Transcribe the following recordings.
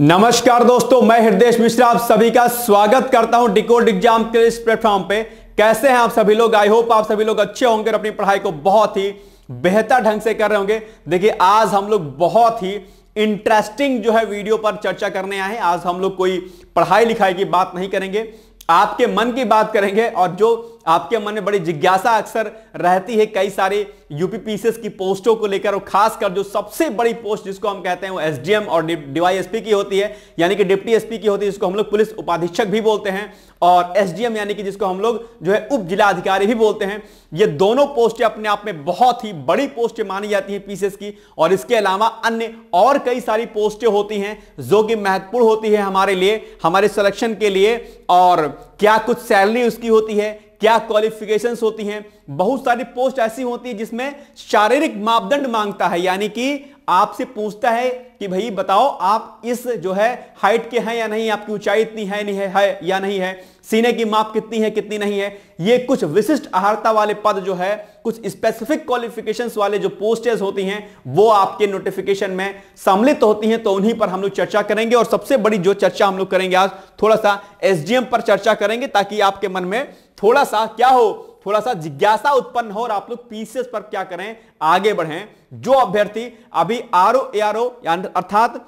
नमस्कार दोस्तों मैं हृदय मिश्रा आप सभी का स्वागत करता हूं डिकोड एग्जाम के इस प्लेटफॉर्म पे कैसे हैं आप सभी लोग आई होप आप सभी लोग अच्छे होंगे और अपनी पढ़ाई को बहुत ही बेहतर ढंग से कर रहे होंगे देखिए आज हम लोग बहुत ही इंटरेस्टिंग जो है वीडियो पर चर्चा करने आए हैं आज हम लोग कोई पढ़ाई लिखाई की बात नहीं करेंगे आपके मन की बात करेंगे और जो आपके मन में बड़ी जिज्ञासा अक्सर रहती है कई सारे यूपी की पोस्टों को लेकर और खासकर जो सबसे बड़ी पोस्ट जिसको हम कहते हैं वो एसडीएम और डीवाईएसपी की होती है यानी कि डिप्टी एसपी की होती है जिसको हम लोग पुलिस उपाधीक्षक भी बोलते हैं और एसडीएम यानी कि जिसको हम लोग जो है उप जिला अधिकारी भी बोलते हैं ये दोनों पोस्टें अपने आप में बहुत ही बड़ी पोस्टें मानी जाती हैं पीसीएस की और इसके अलावा अन्य और कई सारी पोस्टें होती हैं जो कि महत्वपूर्ण होती है हमारे लिए हमारे सिलेक्शन के लिए और क्या कुछ सैलरी उसकी होती है क्या क्वालिफिकेशन होती हैं बहुत सारी पोस्ट ऐसी होती है जिसमें शारीरिक मापदंड मांगता है यानी कि आपसे पूछता है कि भाई बताओ आप इस जो है हाइट के हैं या नहीं आपकी ऊंचाई इतनी है नहीं है, है या नहीं है सीने की माप कितनी है कितनी नहीं है ये कुछ विशिष्ट आहारता वाले पद जो है कुछ स्पेसिफिक क्वालिफिकेशंस वाले जो पोस्टेज होती हैं वो आपके नोटिफिकेशन में सम्मिलित होती हैं तो उन्हीं पर हम लोग चर्चा करेंगे और सबसे बड़ी जो चर्चा हम लोग करेंगे आज थोड़ा सा एसडीएम पर चर्चा करेंगे ताकि आपके मन में थोड़ा सा क्या हो थोड़ा सा जिज्ञासा उत्पन्न हो और आप लोग पीसीएस पर क्या करें आगे बढ़ें जो अभ्यर्थी अभी आर ओ अर्थात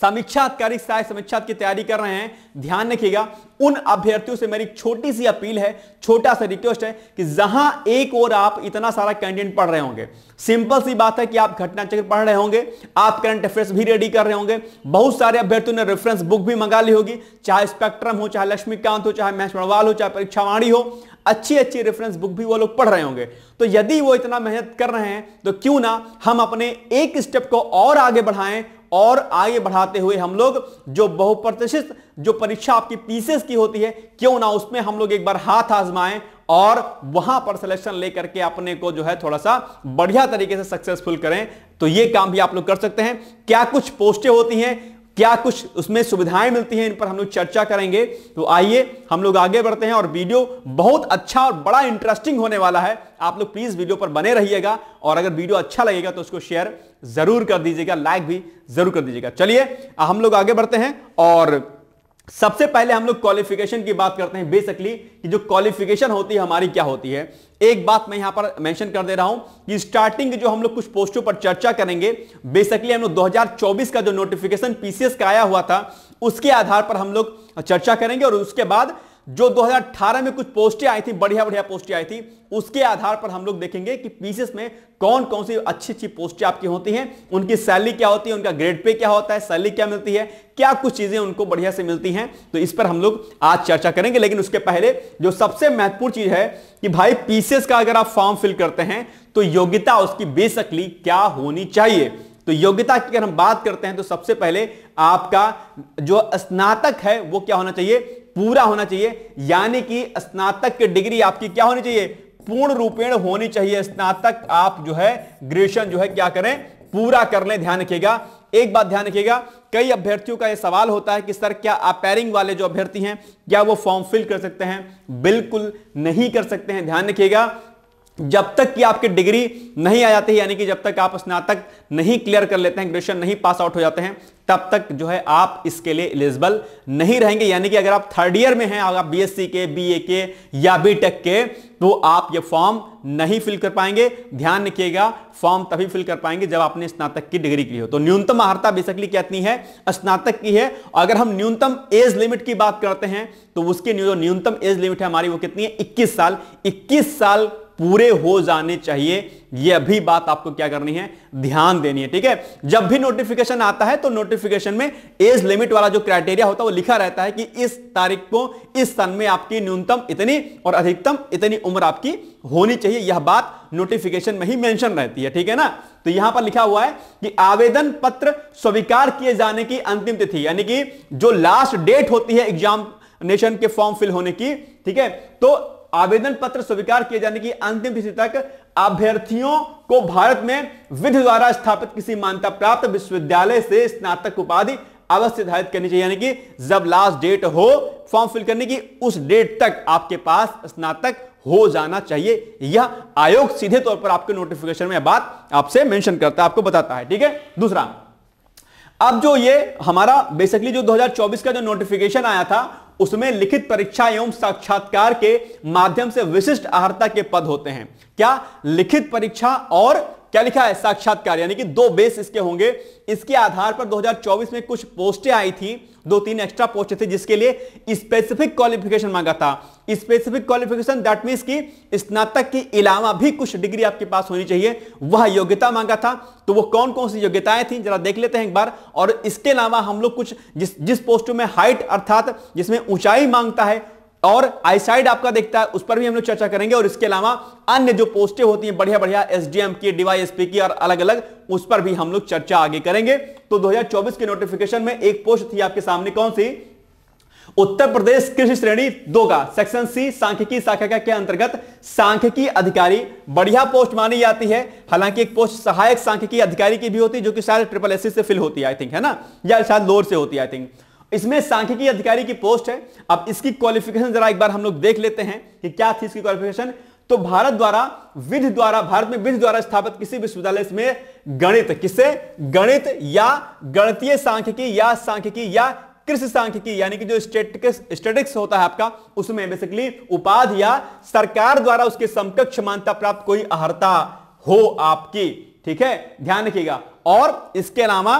समीक्षा करी सहाय समीक्षा की तैयारी कर रहे हैं ध्यान रखिएगा उन अभ्यर्थियों से मेरी छोटी सी अपील है छोटा सा रिक्वेस्ट है कि जहां एक और आप इतना सारा कैंडिडेट पढ़ रहे होंगे सिंपल सी बात है कि आप घटना चक्र पढ़ रहे होंगे आप करंट अफेयर्स भी रेडी कर रहे होंगे बहुत सारे अभ्यर्थियों ने रेफरेंस बुक भी मंगा ली होगी चाहे स्पेक्ट्रम हो चाहे लक्ष्मीकांत हो चाहे महेश मणवाल हो चाहे परीक्षावाणी हो अच्छी अच्छी रेफरेंस बुक भी वो लोग पढ़ रहे होंगे तो यदि वो इतना मेहनत कर रहे हैं तो क्यों ना हम अपने एक स्टेप को और आगे बढ़ाएं और आगे बढ़ाते हुए हम लोग जो बहुप्रतिष्ठित जो परीक्षा आपकी पीसीएस की होती है क्यों ना उसमें हम लोग एक बार हाथ आजमाएं और वहां पर सिलेक्शन लेकर के अपने को जो है थोड़ा सा बढ़िया तरीके से सक्सेसफुल करें तो ये काम भी आप लोग कर सकते हैं क्या कुछ पोस्टें होती हैं क्या कुछ उसमें सुविधाएं मिलती हैं इन पर हम लोग चर्चा करेंगे तो आइए हम लोग आगे बढ़ते हैं और वीडियो बहुत अच्छा और बड़ा इंटरेस्टिंग होने वाला है आप लोग प्लीज वीडियो पर बने रहिएगा और अगर वीडियो अच्छा लगेगा तो उसको शेयर जरूर कर दीजिएगा लाइक भी जरूर कर दीजिएगा चलिए हम लोग आगे बढ़ते हैं और सबसे पहले हम लोग क्वालिफिकेशन की बात करते हैं बेसिकली कि जो क्वालिफिकेशन होती है हमारी क्या होती है एक बात मैं यहां पर मेंशन कर दे रहा हूं कि स्टार्टिंग जो हम लोग कुछ पोस्टों पर चर्चा करेंगे बेसिकली हम लोग 2024 का जो नोटिफिकेशन पीसीएस का आया हुआ था उसके आधार पर हम लोग चर्चा करेंगे और उसके बाद जो 2018 में कुछ पोस्टें आई थी बढ़िया बढ़िया पोस्टें आई थी उसके आधार पर हम लोग देखेंगे कि पीसीएस में कौन कौन सी अच्छी अच्छी पोस्टें आपकी होती हैं उनकी सैलरी क्या होती है उनका ग्रेड पे क्या होता है सैलरी क्या मिलती है क्या कुछ चीजें उनको बढ़िया से मिलती हैं तो इस पर हम लोग आज चर्चा करेंगे लेकिन उसके पहले जो सबसे महत्वपूर्ण चीज है कि भाई पीसीएस का अगर आप फॉर्म फिल करते हैं तो योग्यता उसकी बेसकली क्या होनी चाहिए तो योग्यता की अगर हम बात करते हैं तो सबसे पहले आपका जो स्नातक है वो क्या होना चाहिए पूरा होना चाहिए यानी कि स्नातक की डिग्री आपकी क्या होनी चाहिए पूर्ण रूपेण होनी चाहिए स्नातक आप जो है ग्रेजुएशन जो है क्या करें पूरा कर लें ध्यान रखिएगा एक बात ध्यान रखिएगा कई अभ्यर्थियों का यह सवाल होता है कि सर क्या अपेयरिंग वाले जो अभ्यर्थी हैं क्या वो फॉर्म फिल कर सकते हैं बिल्कुल नहीं कर सकते हैं ध्यान रखिएगा जब तक कि आपकी डिग्री नहीं आ जाती यानी कि जब तक आप स्नातक नहीं क्लियर कर लेते हैं ग्रेजुएशन नहीं पास आउट हो जाते हैं तब तक जो है आप इसके लिए एलिजिबल नहीं रहेंगे यानी कि अगर आप थर्ड ईयर में हैं अगर आप बीएससी के बीए के या बी टेक के तो आप ये फॉर्म नहीं फिल कर पाएंगे ध्यान रखिएगा फॉर्म तभी फिल कर पाएंगे जब आपने स्नातक की डिग्री की हो तो न्यूनतम अर्हता बेसिकली कितनी है स्नातक की है अगर हम न्यूनतम एज लिमिट की बात करते हैं तो उसकी जो न्यूनतम एज लिमिट है हमारी वो कितनी है इक्कीस साल इक्कीस साल पूरे हो जाने चाहिए यह भी बात आपको क्या करनी है ध्यान देनी है ठीक है जब भी नोटिफिकेशन आता है तो नोटिफिकेशन में एज लिमिट वाला जो क्राइटेरिया होता है वो लिखा रहता है कि इस तारीख को इस सन में आपकी न्यूनतम इतनी और अधिकतम इतनी उम्र आपकी होनी चाहिए यह बात नोटिफिकेशन में ही मेंशन रहती है ठीक है ना तो यहां पर लिखा हुआ है कि आवेदन पत्र स्वीकार किए जाने की अंतिम तिथि यानी कि जो लास्ट डेट होती है एग्जाम नेशन के फॉर्म फिल होने की ठीक है तो आवेदन पत्र स्वीकार किए जाने की अंतिम तिथि तक अभ्यर्थियों को भारत में विधि द्वारा स्थापित किसी मान्यता प्राप्त विश्वविद्यालय से स्नातक उपाधि अवश्य धारित करनी चाहिए यानी कि जब लास्ट डेट हो फॉर्म फिल करने की उस डेट तक आपके पास स्नातक हो जाना चाहिए यह आयोग सीधे तौर पर आपके नोटिफिकेशन में बात आपसे मेंशन करता है आपको बताता है ठीक है दूसरा अब जो ये हमारा बेसिकली जो 2024 का जो नोटिफिकेशन आया था उसमें लिखित परीक्षा एवं साक्षात्कार के माध्यम से विशिष्ट आहारता के पद होते हैं क्या लिखित परीक्षा और क्या लिखा है साक्षात्कार यानी कि दो बेस इसके होंगे इसके आधार पर 2024 में कुछ पोस्टें आई थी दो तीन एक्स्ट्रा पोस्ट थे जिसके लिए स्पेसिफिक क्वालिफिकेशन मांगा था स्पेसिफिक क्वालिफिकेशन दैट मीन कि स्नातक के अलावा भी कुछ डिग्री आपके पास होनी चाहिए वह योग्यता मांगा था तो वो कौन कौन सी योग्यताएं थी जरा देख लेते हैं एक बार और इसके अलावा हम लोग कुछ जिस जिस पोस्ट में हाइट अर्थात जिसमें ऊंचाई मांगता है और आईसाइड आपका देखता है उस पर भी हम लोग चर्चा करेंगे और इसके अलावा अन्य जो पोस्टें होती हैं बढ़िया बढ़िया एसडीएम की डीवाईएसपी की और अलग अलग उस पर भी हम लोग चर्चा आगे करेंगे तो 2024 के नोटिफिकेशन में एक पोस्ट थी आपके सामने कौन सी उत्तर प्रदेश कृषि श्रेणी दो का सेक्शन सी सांख्यिकी शाखा के अंतर्गत सांख्यिकी अधिकारी बढ़िया पोस्ट मानी जाती है हालांकि एक पोस्ट सहायक सांख्यिकी अधिकारी की भी होती है जो कि शायद ट्रिपल एससी से फिल होती है आई थिंक है ना या शायद लोअर से होती है आई थिंक इसमें सांख्यिकी अधिकारी की पोस्ट है अब इसकी क्वालिफिकेशन जरा एक बार हम लोग देख लेते हैं कि क्या थी इसकी क्वालिफिकेशन तो भारत द्वारा विध द्वारा भारत में विध द्वारा स्थापित किसी विश्वविद्यालय में गणित किसे गणित या गणतीय सांख्यिकी या सांख्यिकी या कृषि सांख्यिकी यानी कि जो स्टेटिक्स स्टेटिक्स होता है आपका उसमें बेसिकली उपाधि या सरकार द्वारा उसके समकक्ष मान्यता प्राप्त कोई अहर्ता हो आपकी ठीक है ध्यान रखिएगा और इसके अलावा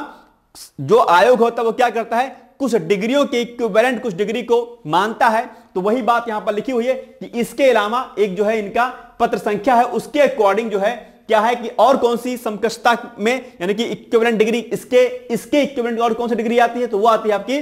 जो आयोग होता है वो क्या करता है कुछ डिग्रियों के इक्विवेलेंट कुछ डिग्री को मानता है तो वही बात यहां पर लिखी हुई है कि इसके अलावा एक जो है इनका पत्र संख्या है उसके अकॉर्डिंग जो है क्या है कि और कौन सी समकक्षता में यानी कि इक्विवेलेंट डिग्री इसके इसके इक्विवेलेंट और कौन सी डिग्री आती है तो वो आती है आपकी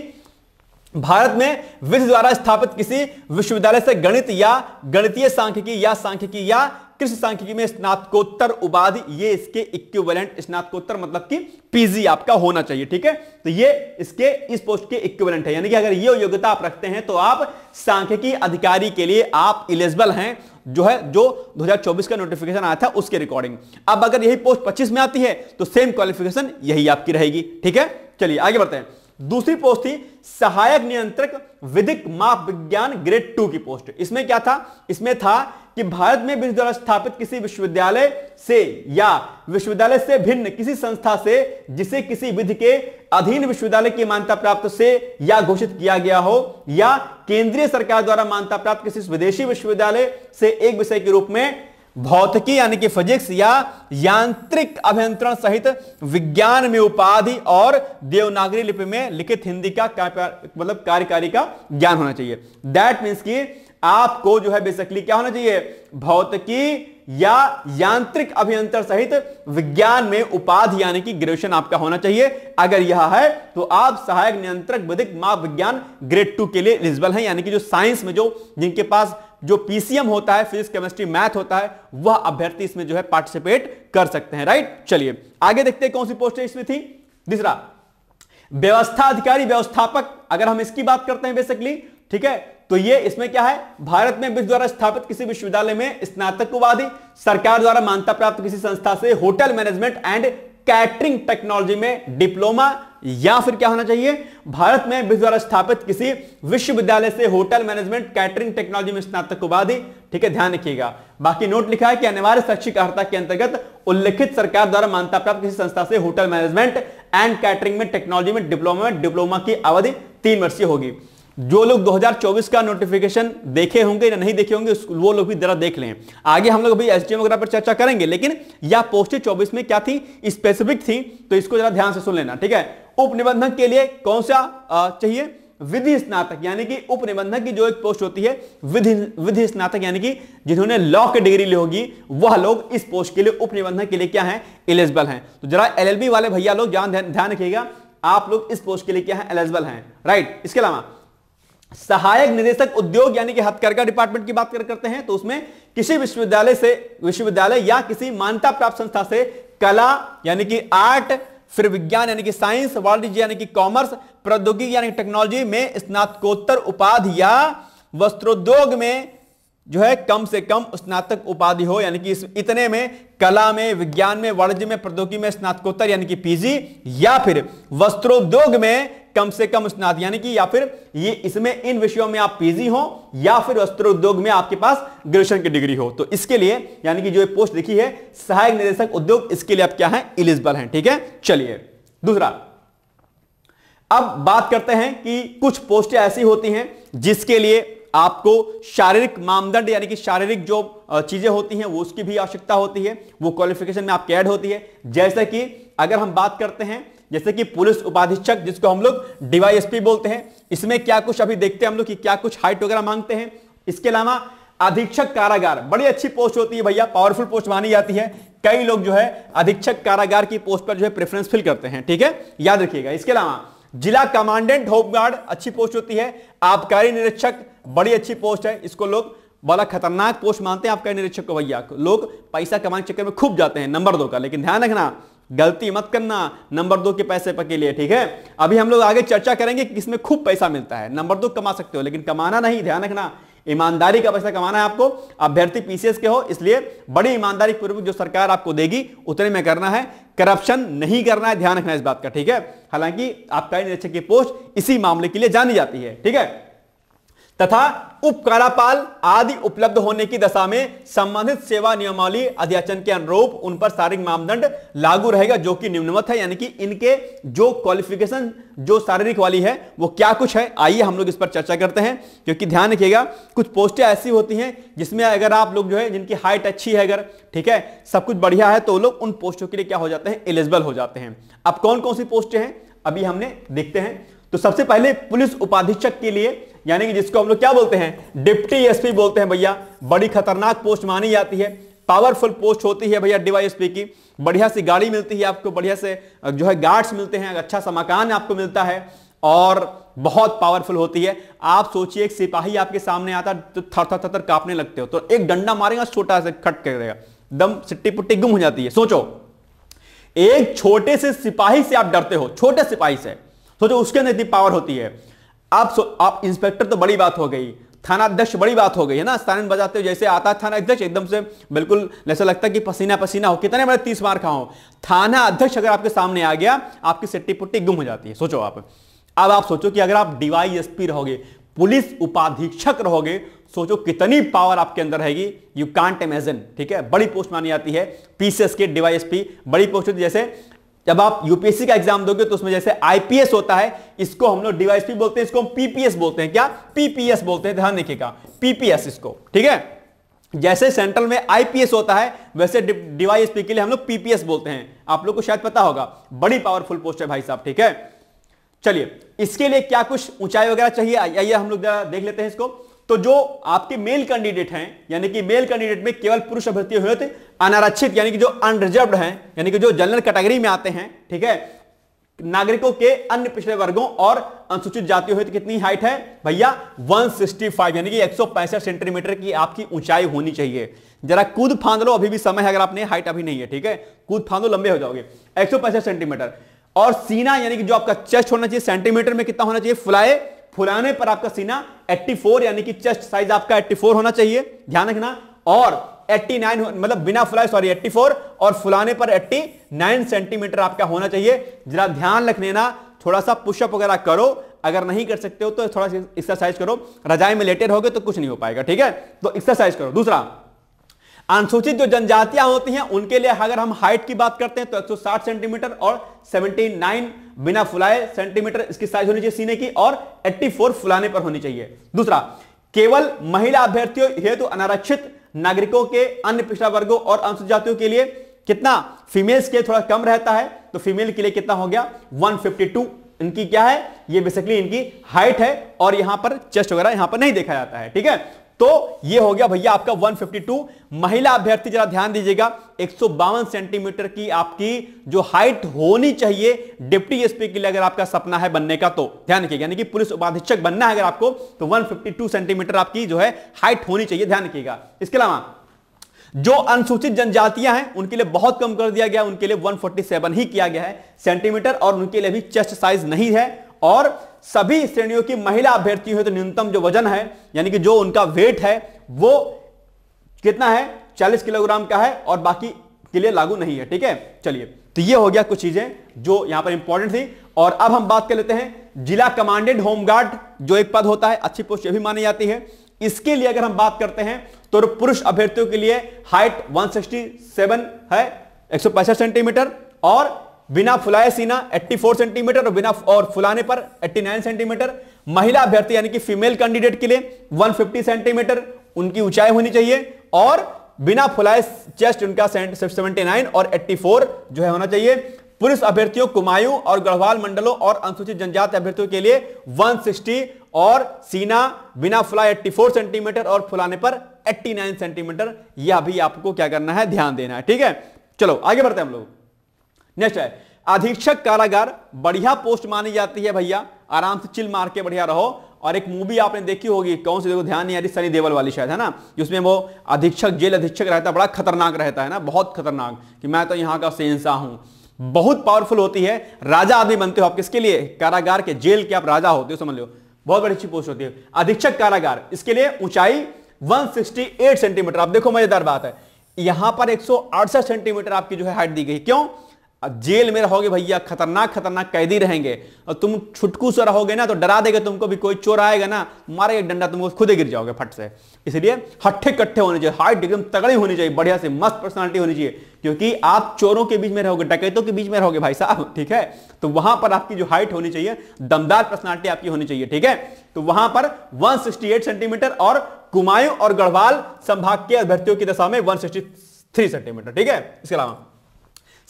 भारत में विश्व द्वारा स्थापित किसी विश्वविद्यालय से गणित या गणितीय सांख्यिकी या सांख्यिकी या कृषि सांख्यिकी में स्नातकोत्तर उपाधि ये इसके इक्विवेलेंट स्नातकोत्तर मतलब कि पीजी आपका होना चाहिए ठीक है तो ये इसके इस पोस्ट के इक्विवेलेंट है यानी कि अगर ये योग्यता आप रखते हैं तो आप सांख्यिकी अधिकारी के लिए आप इलिजिबल हैं जो है जो 2024 का नोटिफिकेशन आया था उसके रिकॉर्डिंग अब अगर यही पोस्ट पच्चीस में आती है तो सेम क्वालिफिकेशन यही आपकी रहेगी ठीक है चलिए आगे बढ़ते हैं दूसरी पोस्ट थी सहायक नियंत्रक विधिक माप विज्ञान ग्रेड टू की पोस्ट इसमें क्या था इसमें था कि भारत में ब्रिटिश द्वारा स्थापित किसी विश्वविद्यालय से या विश्वविद्यालय से भिन्न किसी संस्था से जिसे किसी विधि के अधीन विश्वविद्यालय की मान्यता प्राप्त से या घोषित किया गया हो या केंद्रीय सरकार द्वारा मान्यता प्राप्त किसी विदेशी विश्वविद्यालय से एक विषय के रूप में भौतिकी यानी कि फिजिक्स या यांत्रिक अभियंत्रण सहित विज्ञान में उपाधि और देवनागरी लिपि में लिखित हिंदी का मतलब कार्यकारी का ज्ञान होना चाहिए दैट मीन्स की आपको जो है बेसिकली क्या होना चाहिए भौतिकी या यांत्रिक अभियंत्र सहित विज्ञान में उपाधि यानी कि ग्रेजुएशन आपका होना चाहिए अगर यह है तो आप सहायक नियंत्रक विधिक माप विज्ञान ग्रेड टू के लिए एलिजिबल हैं यानी कि जो साइंस में जो जिनके पास जो पीसीएम होता है फिजिक्स केमिस्ट्री मैथ होता है वह अभ्यर्थी इसमें जो है पार्टिसिपेट कर सकते हैं राइट चलिए आगे देखते हैं कौन सी पोस्ट इसमें थी तीसरा व्यवस्था अधिकारी व्यवस्थापक अगर हम इसकी बात करते हैं बेसिकली ठीक है तो ये इसमें क्या है भारत में विश्व द्वारा स्थापित किसी विश्वविद्यालय में स्नातक उपाधि सरकार द्वारा मान्यता प्राप्त किसी संस्था से hotel management and catering technology में डिप्लोमा या फिर क्या होना चाहिए भारत में विश्व द्वारा स्थापित किसी विश्वविद्यालय से होटल मैनेजमेंट कैटरिंग टेक्नोलॉजी में स्नातक उपाधि ठीक है ध्यान रखिएगा बाकी नोट लिखा है कि अनिवार्य शैक्षिक अर्ता के अंतर्गत उल्लिखित सरकार द्वारा मान्यता प्राप्त किसी संस्था से होटल मैनेजमेंट एंड कैटरिंग में टेक्नोलॉजी में डिप्लोमा में डिप्लोमा की अवधि तीन वर्षीय होगी जो लोग 2024 का नोटिफिकेशन देखे होंगे या नहीं देखे होंगे वो लोग भी जरा देख लें आगे हम लोग भी एसडीएम वगैरह पर चर्चा करेंगे लेकिन यह पोस्टें 24 में क्या थी स्पेसिफिक थी तो इसको जरा ध्यान से सुन लेना ठीक है उप निबंधक के लिए कौन सा चाहिए विधि स्नातक यानी कि उप निबंधक की जो एक पोस्ट होती है विधि विधि स्नातक यानी कि जिन्होंने लॉ की डिग्री ली होगी वह लोग इस पोस्ट के लिए उप निबंधक के लिए क्या है एलिजिबल है तो जरा एल वाले भैया लोग ध्यान रखिएगा आप लोग इस पोस्ट के लिए क्या है एलिजिबल है राइट इसके अलावा सहायक निदेशक उद्योग यानी कि हथकरघा डिपार्टमेंट की बात कर करते हैं तो उसमें किसी विश्वविद्यालय से विश्वविद्यालय या किसी मान्यता प्राप्त संस्था से कला यानी कि आर्ट फिर विज्ञान यानी कि साइंस वाणिज्य यानी कि कॉमर्स प्रौद्योगिकी यानी टेक्नोलॉजी में स्नातकोत्तर उपाधि या वस्त्रोद्योग में जो है कम से कम स्नातक उपाधि हो यानी कि इतने में कला में विज्ञान में वाणिज्य में प्रौद्योगिकी में स्नातकोत्तर यानी कि पीजी या फिर वस्त्रोद्योग में कम से कम स्नातक यानी कि या फिर ये इसमें इन विषयों में आप पीजी हो या फिर वस्त्रोद्योग में आपके पास ग्रेजुएशन की डिग्री हो तो इसके लिए यानी कि जो पोस्ट लिखी है सहायक निदेशक उद्योग इसके लिए आप क्या है इलिजिबल है ठीक है चलिए दूसरा अब बात करते हैं कि कुछ पोस्टें ऐसी होती हैं जिसके लिए आपको शारीरिक मामदंड यानी कि शारीरिक जो चीजें होती हैं वो उसकी भी आवश्यकता होती है वो क्वालिफिकेशन में आपकी ऐड होती है जैसे कि अगर हम बात करते हैं जैसे कि पुलिस उपाधीक्षक जिसको हम लोग डीवाईएसपी बोलते हैं इसमें क्या कुछ अभी देखते हैं हम लोग कि क्या कुछ हाइट वगैरह मांगते हैं इसके अलावा अधीक्षक कारागार बड़ी अच्छी पोस्ट होती है भैया पावरफुल पोस्ट मानी जाती है कई लोग जो है अधीक्षक कारागार की पोस्ट पर जो है प्रेफरेंस फिल करते हैं ठीक है याद रखिएगा इसके अलावा जिला कमांडेंट होमगार्ड अच्छी पोस्ट होती है आबकारी निरीक्षक बड़ी अच्छी पोस्ट है इसको लोग बड़ा खतरनाक पोस्ट मानते हैं आपका निरीक्षक को भैया लोग पैसा कमाने के चक्कर में खूब जाते हैं नंबर दो का लेकिन ध्यान रखना गलती मत करना नंबर दो के पैसे पर के लिए ठीक है अभी हम लोग आगे चर्चा करेंगे कि किसमें खूब पैसा मिलता है नंबर दो कमा सकते हो लेकिन कमाना नहीं ध्यान रखना ईमानदारी का पैसा कमाना है आपको अभ्यर्थी पीसीएस के हो इसलिए बड़ी ईमानदारी पूर्वक जो सरकार आपको देगी उतने में करना है करप्शन नहीं करना है ध्यान रखना इस बात का ठीक है हालांकि आपका निरीक्षक की पोस्ट इसी मामले के लिए जानी जाती है ठीक है तथा उपकारापाल आदि उपलब्ध होने की दशा में संबंधित सेवा नियमावली अध्याचन के अनुरूप उन पर शारीरिक मापदंड लागू रहेगा जो कि निम्नमत है यानी कि इनके जो क्वालिफिकेशन जो शारीरिक वाली है वो क्या कुछ है आइए हम लोग इस पर चर्चा करते हैं क्योंकि ध्यान रखिएगा कुछ पोस्टें ऐसी होती हैं जिसमें अगर आप लोग जो है जिनकी हाइट अच्छी है अगर ठीक है सब कुछ बढ़िया है तो लोग उन पोस्टों के लिए क्या हो जाते हैं एलिजिबल हो जाते हैं अब कौन कौन सी पोस्टें हैं अभी हमने देखते हैं तो सबसे पहले पुलिस उपाधीक्षक के लिए यानी कि जिसको हम लोग क्या बोलते हैं डिप्टी एसपी बोलते हैं भैया बड़ी खतरनाक पोस्ट मानी जाती है पावरफुल पोस्ट होती है भैया डीवाईएसपी की बढ़िया सी गाड़ी मिलती है आपको बढ़िया से जो है गार्ड्स मिलते हैं अच्छा सा मकान आपको मिलता है और बहुत पावरफुल होती है आप सोचिए एक सिपाही आपके सामने आता तो थर थर थर, थर कांपने लगते हो तो एक डंडा मारेगा छोटा से खट कर देगा दम सिट्टी पुट्टी गुम हो जाती है सोचो एक छोटे से सिपाही से आप डरते हो छोटे सिपाही से सोचो उसके अंदर इतनी पावर होती है आप सो, आप इंस्पेक्टर तो बड़ी बात हो गई थाना अध्यक्ष बड़ी बात हो गई है ना सारन बजाते हुए जैसे आता थाना अध्यक्ष एकदम से बिल्कुल ऐसा लगता है कि पसीना पसीना हो कितने बड़े तीस मार खाओ थाना अध्यक्ष अगर आपके सामने आ गया आपकी सिट्टी पुट्टी गुम हो जाती है सोचो आप अब आप सोचो कि अगर आप डीवाईएसपी रहोगे पुलिस उपाधीक्षक रहोगे सोचो कितनी पावर आपके अंदर रहेगी यू कांट इमेजिन ठीक है बड़ी पोस्ट मानी जाती है पीसीएस के डीवाईएसपी बड़ी पोस्ट जैसे जब आप यूपीएससी का एग्जाम दोगे तो उसमें जैसे आईपीएस होता है इसको हम लोग डीवाईएसपी बोलते हैं इसको हम पीपीएस बोलते हैं क्या पीपीएस बोलते हैं ध्यान रखिएगा पीपीएस इसको ठीक है जैसे सेंट्रल में आईपीएस होता है वैसे डीवाईएसपी के लिए हम लोग पीपीएस बोलते हैं आप लोग को शायद पता होगा बड़ी पावरफुल पोस्ट है भाई साहब ठीक है चलिए इसके लिए क्या कुछ ऊंचाई वगैरह चाहिए आइए हम लोग देख लेते हैं इसको तो जो आपके मेल कैंडिडेट हैं यानी कि मेल कैंडिडेट में केवल पुरुष अभ्यर्थी हुए थे अनारक्षित यानी कि जो अनरिजर्व हैं यानी कि जो जनरल कैटेगरी में आते हैं ठीक है नागरिकों के अन्य पिछड़े वर्गों और अनुसूचित जाति हुए तो कितनी हाइट है भैया 165 यानी कि एक सेंटीमीटर की आपकी ऊंचाई होनी चाहिए जरा कूद फांद लो अभी भी समय है अगर आपने हाइट अभी नहीं है ठीक है कूद फांदो लंबे हो जाओगे एक सेंटीमीटर और सीना यानी कि जो आपका चेस्ट होना चाहिए सेंटीमीटर में कितना होना चाहिए फुलाए फुलाने पर आपका सीना 84 यानी कि चेस्ट साइज आपका 84 होना चाहिए ध्यान रखना और 89 मतलब बिना फुलाए सॉरी 84 और फुलाने पर 89 सेंटीमीटर आपका होना चाहिए जरा ध्यान रख लेना थोड़ा सा पुशअप वगैरह करो अगर नहीं कर सकते हो तो थोड़ा सा एक्सरसाइज करो रजाई में लेटेड होगे तो कुछ नहीं हो पाएगा ठीक है तो एक्सरसाइज करो दूसरा अनुसूचित जो जनजातियां होती हैं उनके लिए अगर हम हाइट की बात करते हैं तो 160 सेंटीमीटर और 79 बिना फुलाए सेंटीमीटर इसकी साइज होनी चाहिए सीने की और 84 फुलाने पर होनी चाहिए दूसरा केवल महिला अभ्यर्थियों हेतु अनारक्षित नागरिकों के अन्य पिछड़ा वर्गों और अनुसूचित जातियों के लिए कितना फीमेल्स के थोड़ा कम रहता है तो फीमेल के लिए कितना हो गया 152 इनकी क्या है ये बेसिकली इनकी हाइट है और यहां पर चेस्ट वगैरह यहां पर नहीं देखा जाता है ठीक है तो ये हो गया भैया आपका 152 महिला अभ्यर्थी जरा ध्यान दीजिएगा एक सेंटीमीटर की आपकी जो हाइट होनी चाहिए डिप्टी एसपी के लिए अगर आपका सपना है बनने का तो ध्यान रखिएगा यानी कि पुलिस उपाधीक्षक बनना है अगर आपको तो 152 सेंटीमीटर आपकी जो है हाइट होनी चाहिए ध्यान रखिएगा इसके अलावा जो अनुसूचित जनजातियां हैं उनके लिए बहुत कम कर दिया गया उनके लिए वन ही किया गया है सेंटीमीटर और उनके लिए भी चेस्ट साइज नहीं है और सभी श्रेणियों की महिला अभ्यर्थी है तो न्यूनतम जो वजन है यानी कि जो उनका वेट है वो कितना है चालीस किलोग्राम का है और बाकी के लिए लागू नहीं है ठीक है चलिए तो ये हो गया कुछ चीजें जो यहां पर इंपॉर्टेंट थी और अब हम बात कर लेते हैं जिला कमांडेंट होमगार्ड जो एक पद होता है अच्छी पोस्ट भी मानी जाती है इसके लिए अगर हम बात करते हैं तो पुरुष अभ्यर्थियों के लिए हाइट 167 है एक सेंटीमीटर और बिना फुलाए सीना 84 सेंटीमीटर और बिना और फुलाने पर 89 सेंटीमीटर महिला अभ्यर्थी यानी कि फीमेल कैंडिडेट के लिए 150 सेंटीमीटर उनकी ऊंचाई होनी चाहिए और बिना फुलाए चेस्ट उनका 79 और 84 जो है होना चाहिए पुरुष अभ्यर्थियों कुमायूं और गढ़वाल मंडलों और अनुसूचित जनजाति अभ्यर्थियों के लिए वन और सीना बिना फुलाए एट्टी सेंटीमीटर और फुलाने पर एट्टी सेंटीमीटर यह भी आपको क्या करना है ध्यान देना है ठीक है चलो आगे बढ़ते हैं हम लोग नेक्स्ट है अधीक्षक कारागार बढ़िया पोस्ट मानी जाती है भैया आराम से चिल मार के बढ़िया रहो और एक मूवी आपने देखी होगी कौन सी देखो ध्यान नहीं आ रही सनी देवल वाली शायद है ना जिसमें वो अधीक्षक जेल अधीक्षक रहता है बड़ा खतरनाक रहता है ना बहुत खतरनाक कि मैं तो यहाँ का सेंसा हूँ बहुत पावरफुल होती है राजा आदमी बनते हो आप किसके लिए कारागार के जेल के आप राजा होते हो समझ लो बहुत बड़ी अच्छी पोस्ट होती है अधीक्षक कारागार इसके लिए ऊंचाई 168 सेंटीमीटर आप देखो मजेदार बात है यहां पर एक सेंटीमीटर आपकी जो है हाइट दी गई क्यों जेल में रहोगे भैया खतरनाक खतरनाक कैदी रहेंगे और तुम छुटकू से रहोगे ना तो डरा देगा तुमको भी कोई चोर आएगा ना मारे डंडा तुमको खुद ही गिर जाओगे फट से इसलिए हट्ठे कट्ठे होने चाहिए हाइट एकदम तगड़ी होनी चाहिए बढ़िया से मस्त पर्सनालिटी होनी चाहिए क्योंकि आप चोरों के बीच में रहोगे डकैतों के बीच में रहोगे भाई साहब ठीक है तो वहां पर आपकी जो हाइट होनी चाहिए दमदार पर्सनैलिटी आपकी होनी चाहिए ठीक है तो वहां पर वन सेंटीमीटर और कुमायूं और गढ़वाल संभाग के अभ्यर्थियों की दशा में वन सेंटीमीटर ठीक है इसके अलावा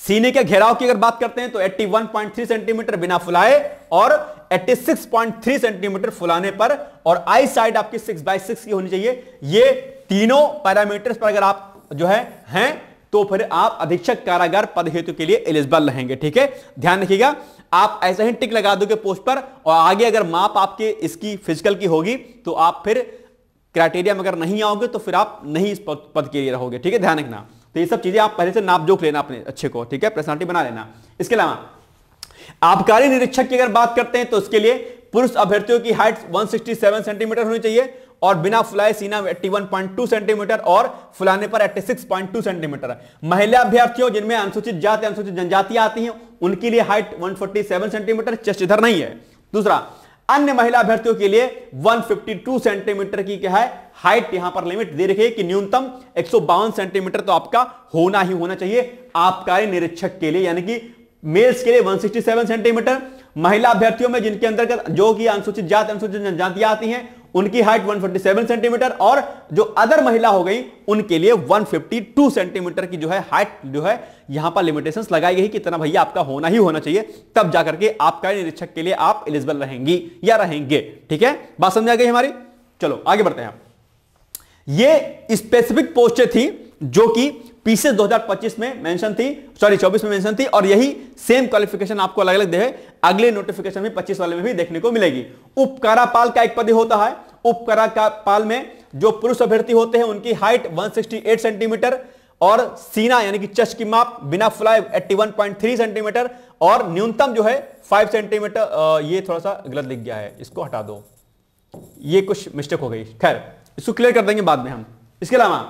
सीने के घेराव की अगर बात करते हैं तो 81.3 सेंटीमीटर बिना फुलाए और 86.3 सेंटीमीटर फुलाने पर और आई साइड आपकी 6 बाई सिक्स की होनी चाहिए ये तीनों पैरामीटर्स पर अगर आप जो है हैं तो फिर आप अधीक्षक कारागार पद हेतु के लिए एलिजिबल रहेंगे ठीक है ध्यान रखिएगा आप ऐसे ही टिक लगा दोगे पोस्ट पर और आगे अगर माप आपके इसकी फिजिकल की होगी तो आप फिर क्राइटेरिया में अगर नहीं आओगे तो फिर आप नहीं इस पद के लिए रहोगे ठीक है ध्यान रखना तो ये सब चीजें आप पहले से नापजोक लेना अपने अच्छे को ठीक है पर्सनालिटी बना लेना इसके अलावा आबकारी निरीक्षक की अगर बात करते हैं तो उसके लिए पुरुष अभ्यर्थियों की हाइट 167 सेंटीमीटर होनी चाहिए और बिना फुलाए सीना 81.2 सेंटीमीटर और फुलाने पर 86.2 सेंटीमीटर महिला अभ्यर्थियों जिनमें अनुसूचित जाति अनुसूचित जनजातियां आती हैं उनके लिए हाइट 147 सेंटीमीटर चेस्ट इधर नहीं है दूसरा अन्य महिला अभ्यर्थियों के लिए 152 सेंटीमीटर की क्या है हाइट यहां पर लिमिट दे रखिए कि न्यूनतम एक सेंटीमीटर तो आपका होना ही होना चाहिए आपकारी निरीक्षक के लिए यानी कि मेल्स के लिए 167 सेंटीमीटर महिला अभ्यर्थियों में जिनके अंतर्गत जो कि अनुसूचित जाति अनुसूचित जनजातियां आती हैं उनकी हाइट 147 सेंटीमीटर और जो अदर महिला हो गई उनके लिए 152 सेंटीमीटर की जो है हाइट जो है यहां पर लिमिटेशंस लगाई गई कि इतना भैया आपका होना ही होना चाहिए तब जाकर के आपका निरीक्षक के लिए आप एलिजिबल रहेंगी या रहेंगे ठीक है बात समझ आ गई हमारी चलो आगे बढ़ते हैं ये स्पेसिफिक पोस्टें थी जो कि पीसेस 2025 में मेंशन थी सॉरी 24 में मेंशन थी और यही सेम क्वालिफिकेशन आपको अलग अलग दे अगले नोटिफिकेशन में 25 वाले में भी देखने को मिलेगी उपकारापाल का एक पद होता है उपकारा का पाल में जो पुरुष अभ्यर्थी होते हैं उनकी हाइट 168 सेंटीमीटर और सीना यानी कि चश की माप बिना फ्लाई एट्टी सेंटीमीटर और न्यूनतम जो है फाइव सेंटीमीटर ये थोड़ा सा गलत लिख गया है इसको हटा दो ये कुछ मिस्टेक हो गई खैर इसको क्लियर कर देंगे बाद में हम इसके अलावा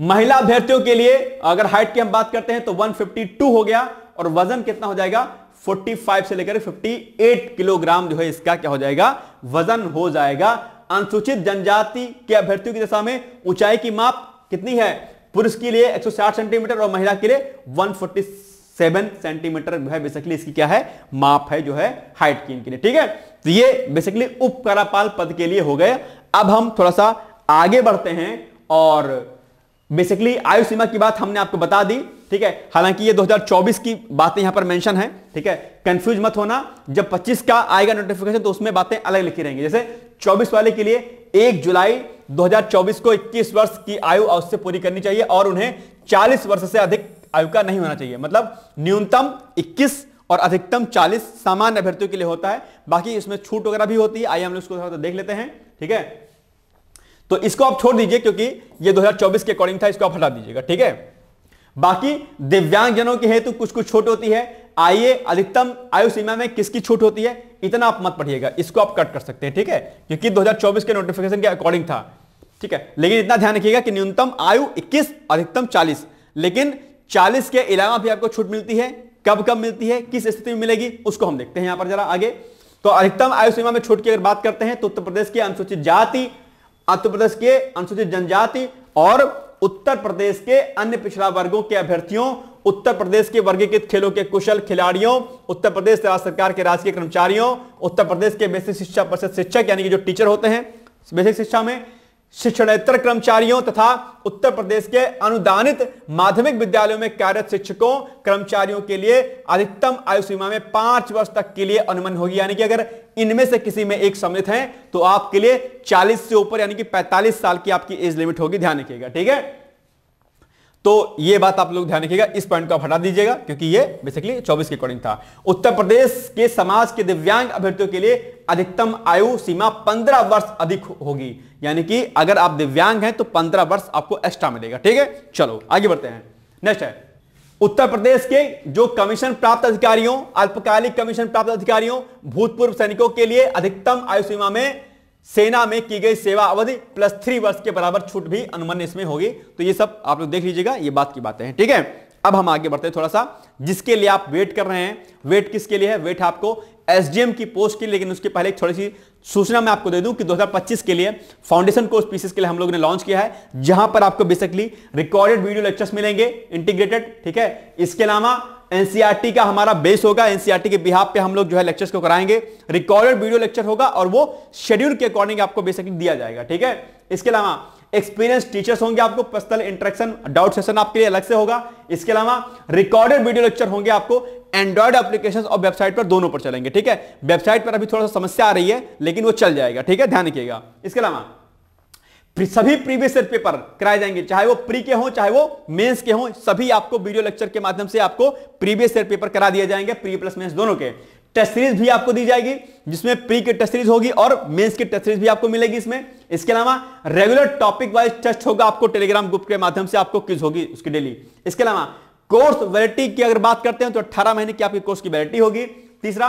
महिला अभ्यर्थियों के लिए अगर हाइट की हम बात करते हैं तो 152 हो गया और वजन कितना हो जाएगा 45 से लेकर 58 किलोग्राम जो है इसका क्या हो जाएगा वजन हो जाएगा अनुसूचित जनजाति के अभ्यर्थियों की दशा में ऊंचाई की माप कितनी है पुरुष के लिए 160 सेंटीमीटर और महिला के लिए सेवन सेंटीमीटर है बेसिकली इसकी क्या है माप है जो है हाइट की इनके लिए ठीक है तो ये बेसिकली उपकरापाल पद के लिए हो गए अब हम थोड़ा सा आगे बढ़ते हैं और बेसिकली आयु सीमा की बात हमने आपको बता दी ठीक है हालांकि ये 2024 की बातें यहां पर मेंशन है ठीक है कंफ्यूज मत होना जब 25 का आएगा नोटिफिकेशन तो उसमें बातें अलग लिखी रहेंगी जैसे 24 वाले के लिए 1 जुलाई 2024 को 21 वर्ष की आयु अवश्य पूरी करनी चाहिए और उन्हें 40 वर्ष से अधिक आयु का नहीं होना चाहिए मतलब न्यूनतम इक्कीस और अधिकतम 40 सामान्य अभ्यर्थियों के लिए होता है बाकी इसमें छूट वगैरह भी होती है आइए हम लोग इसको थोड़ा देख लेते हैं ठीक है तो इसको आप छोड़ दीजिए क्योंकि ये 2024 के अकॉर्डिंग था इसको आप हटा दीजिएगा ठीक है बाकी दिव्यांग जनों के हेतु कुछ कुछ छूट होती है आइए अधिकतम आयु सीमा में किसकी छूट होती है इतना आप मत पढ़िएगा इसको आप कट कर सकते हैं ठीक है क्योंकि 2024 के नोटिफिकेशन के अकॉर्डिंग था ठीक है लेकिन इतना ध्यान रखिएगा कि न्यूनतम आयु 21 अधिकतम 40 लेकिन चालीस के अलावा भी आपको छूट मिलती है कब कब मिलती है किस स्थिति में मिलेगी उसको हम देखते हैं यहां पर जरा आगे तो अधिकतम आयु सीमा में छूट की अगर बात करते हैं तो उत्तर प्रदेश के अनुसूचित जाति उत्तर प्रदेश के अनुसूचित जनजाति और उत्तर प्रदेश के अन्य पिछड़ा वर्गों के अभ्यर्थियों उत्तर प्रदेश के वर्गीकृत खेलों के कुशल खिलाड़ियों उत्तर प्रदेश राज्य सरकार के राजकीय कर्मचारियों उत्तर प्रदेश के बेसिक शिक्षा परिषद शिक्षक यानी कि जो टीचर होते हैं बेसिक शिक्षा में शिक्षणेतर कर्मचारियों तथा उत्तर प्रदेश के अनुदानित माध्यमिक विद्यालयों में कार्यरत शिक्षकों कर्मचारियों के लिए अधिकतम आयु सीमा में पांच वर्ष तक के लिए अनुमन होगी यानी कि अगर इनमें से किसी में एक सम्मिलित है तो आपके लिए 40 से ऊपर यानी कि 45 साल की आपकी एज लिमिट होगी ध्यान रखिएगा ठीक है तो ये बात आप लोग ध्यान रखिएगा इस पॉइंट को आप हटा दीजिएगा क्योंकि ये बेसिकली 24 के अकॉर्डिंग था उत्तर प्रदेश के समाज के दिव्यांग अभ्यर्थियों के लिए अधिकतम आयु सीमा 15 वर्ष अधिक होगी यानी कि अगर आप दिव्यांग हैं तो 15 वर्ष आपको एक्स्ट्रा मिलेगा ठीक है चलो आगे बढ़ते हैं नेक्स्ट है उत्तर प्रदेश के जो कमीशन प्राप्त अधिकारियों अल्पकालिक कमीशन प्राप्त अधिकारियों भूतपूर्व सैनिकों के लिए अधिकतम आयु सीमा में सेना में की गई सेवा अवधि प्लस थ्री वर्ष के बराबर छूट भी अनुमन्य इसमें होगी तो ये सब आप लोग देख लीजिएगा ये बात की बातें हैं ठीक है अब हम आगे बढ़ते हैं थोड़ा सा जिसके लिए आप वेट कर रहे हैं वेट किसके लिए है वेट आपको एसडीएम की पोस्ट की लेकिन उसके पहले एक थोड़ी सी सूचना मैं आपको दे दूं कि 2025 के लिए फाउंडेशन कोर्स पीसेस के लिए हम लोगों ने लॉन्च किया है जहां पर आपको बेसिकली रिकॉर्डेड वीडियो लेक्चर्स मिलेंगे इंटीग्रेटेड ठीक है इसके अलावा एनसीआरटी का हमारा बेस होगा एनसीआरटी के बिहार पे हम लोग जो है लेक्चर्स को कराएंगे रिकॉर्डेड वीडियो लेक्चर होगा और वो शेड्यूल के अकॉर्डिंग आपको बेसिकली दिया जाएगा ठीक है इसके अलावा एक्सपीरियंस टीचर्स होंगे आपको पर्सनल इंटरेक्शन डाउट सेशन आपके लिए अलग से होगा इसके अलावा रिकॉर्डेड वीडियो लेक्चर होंगे आपको एंड्रॉइड एप्लीकेशन और वेबसाइट पर दोनों पर चलेंगे ठीक है वेबसाइट पर अभी थोड़ा सा समस्या आ रही है लेकिन वो चल जाएगा ठीक है ध्यान रखिएगा इसके अलावा सभी प्रीवियस ईयर पेपर कराए जाएंगे चाहे वो प्री के हों चाहे वो मेंस के हो सभी आपको वीडियो लेक्चर के माध्यम से आपको प्रीवियस ईयर पेपर करा दिए जाएंगे प्री प्लस मेंस दोनों के टेस्ट सीरीज भी आपको दी जाएगी जिसमें प्री की टेस्ट सीरीज होगी और मेंस की टेस्ट सीरीज भी आपको मिलेगी इसमें इसके अलावा रेगुलर टॉपिक वाइज टेस्ट होगा आपको टेलीग्राम ग्रुप के माध्यम से आपको किस होगी उसकी डेली इसके अलावा कोर्स वैलिटी की अगर बात करते हैं तो अट्ठारह महीने की आपकी कोर्स की वैलिटी होगी तीसरा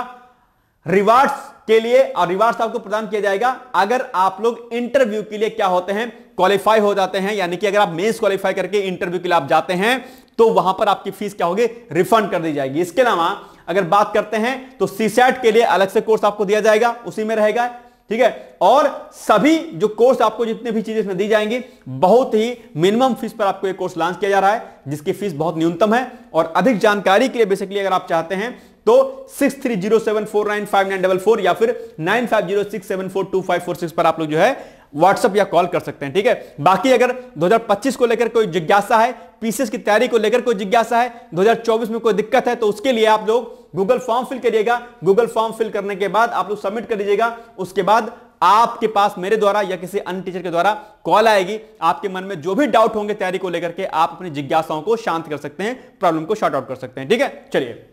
रिवार्ड्स के लिए और रिवार्ड्स आपको प्रदान किया जाएगा अगर आप लोग इंटरव्यू के लिए क्या होते हैं क्वालिफाई हो जाते हैं यानी कि अगर आप मेंस क्वालिफाई करके इंटरव्यू के लिए आप जाते हैं तो वहां पर आपकी फीस क्या होगी रिफंड कर दी जाएगी इसके अलावा अगर बात करते हैं तो सीसेट के लिए अलग से कोर्स आपको दिया जाएगा उसी में रहेगा ठीक है और सभी जो कोर्स आपको जितने भी चीजें इसमें दी जाएंगी बहुत ही मिनिमम फीस पर आपको ये कोर्स लॉन्च किया जा रहा है जिसकी फीस बहुत न्यूनतम है और अधिक जानकारी के लिए बेसिकली अगर आप चाहते हैं तो six three zero seven four nine five nine double four या फिर nine five zero six seven four two five four six पर आप लोग जो है व्हाट्सअप या कॉल कर सकते हैं ठीक है बाकी अगर 2025 को लेकर कोई जिज्ञासा है पीसीएस की तैयारी को लेकर कोई जिज्ञासा है 2024 में कोई दिक्कत है तो उसके लिए आप लोग गूगल फॉर्म फिल करिएगा गूगल फॉर्म फिल करने के बाद आप लोग सबमिट कर दीजिएगा उसके बाद आपके पास मेरे द्वारा या किसी अन्य टीचर के द्वारा कॉल आएगी आपके मन में जो भी डाउट होंगे तैयारी को लेकर के आप अपनी जिज्ञासाओं को शांत कर सकते हैं प्रॉब्लम को शॉर्ट आउट कर सकते हैं ठीक है चलिए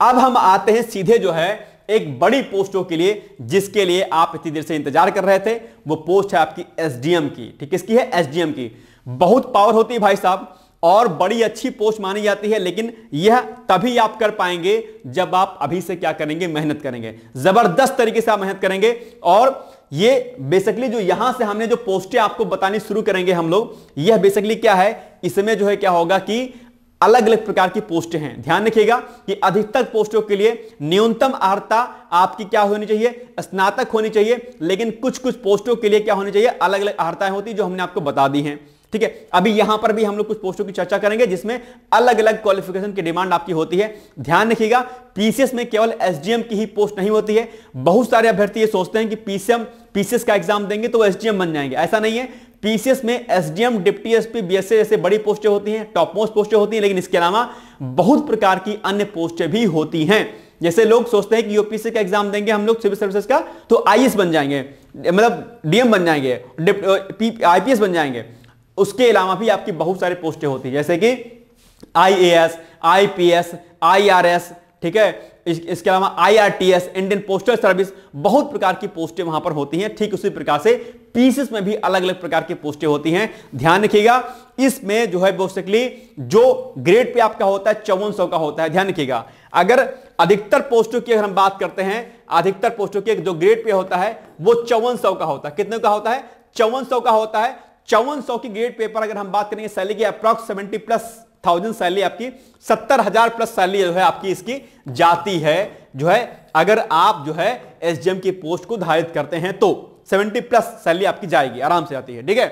अब हम आते हैं सीधे जो है एक बड़ी पोस्टों के लिए जिसके लिए आप इतनी देर से इंतजार कर रहे थे वो पोस्ट है आपकी एसडीएम की ठीक किसकी है एसडीएम की बहुत पावर होती है भाई साहब और बड़ी अच्छी पोस्ट मानी जाती है लेकिन यह तभी आप कर पाएंगे जब आप अभी से क्या करेंगे मेहनत करेंगे जबरदस्त तरीके से आप मेहनत करेंगे और यह बेसिकली जो यहां से हमने जो पोस्टें आपको बतानी शुरू करेंगे हम लोग यह बेसिकली क्या है इसमें जो है क्या होगा कि अलग अलग प्रकार की पोस्ट हैं ध्यान रखिएगा कि अधिकतर पोस्टों के लिए न्यूनतम अर्हता आपकी क्या होनी चाहिए स्नातक होनी चाहिए लेकिन कुछ कुछ पोस्टों के लिए क्या होनी चाहिए अलग अलग आर्ताएं होती जो हमने आपको बता दी हैं ठीक है अभी यहां पर भी हम लोग कुछ पोस्टों की चर्चा करेंगे जिसमें अलग अलग क्वालिफिकेशन की डिमांड आपकी होती है ध्यान रखिएगा पीसीएस में केवल एसडीएम की ही पोस्ट नहीं होती है बहुत सारे अभ्यर्थी ये सोचते हैं कि पीसीएम पीसीएस का एग्जाम देंगे तो एसडीएम बन जाएंगे ऐसा नहीं है पीसीएस में एसडीएम डिप्टी एसपी बीएसए जैसे बड़ी पोस्टें होती हैं टॉप मोस्ट पोस्टें होती हैं लेकिन इसके अलावा बहुत प्रकार की अन्य पोस्टें भी होती हैं जैसे लोग सोचते हैं कि यूपीसी का एग्जाम देंगे हम लोग सिविल सर्विसेज का तो आईएएस बन जाएंगे मतलब डीएम बन जाएंगे आईपीएस बन जाएंगे उसके अलावा भी आपकी बहुत सारी पोस्टें होती हैं जैसे कि आईएएस आईपीएस आईआरएस ठीक है इसके अलावा आईआरटीएस इंडियन पोस्टल सर्विस बहुत प्रकार की पोस्टें वहां पर होती हैं ठीक उसी प्रकार से पीसीस में भी अलग अलग प्रकार की पोस्टें होती हैं ध्यान रखिएगा इसमें जो है बेसिकली जो ग्रेड पे आपका होता है चौवन का होता है ध्यान रखिएगा अगर अधिकतर पोस्टों की अगर हम बात करते हैं अधिकतर पोस्टों के जो ग्रेड पे होता है वो चौवन का होता है कितने का होता है चौवन का होता है चौवन की ग्रेड पेपर अगर हम बात करेंगे सैलरी की approx seventy plus thousand salary आपकी सत्तर हजार प्लस सैलरी जो है आपकी इसकी जाती है जो है अगर आप जो है एसडीएम की पोस्ट को धारित करते हैं तो सेवेंटी प्लस सैलरी आपकी जाएगी आराम से जाती है ठीक है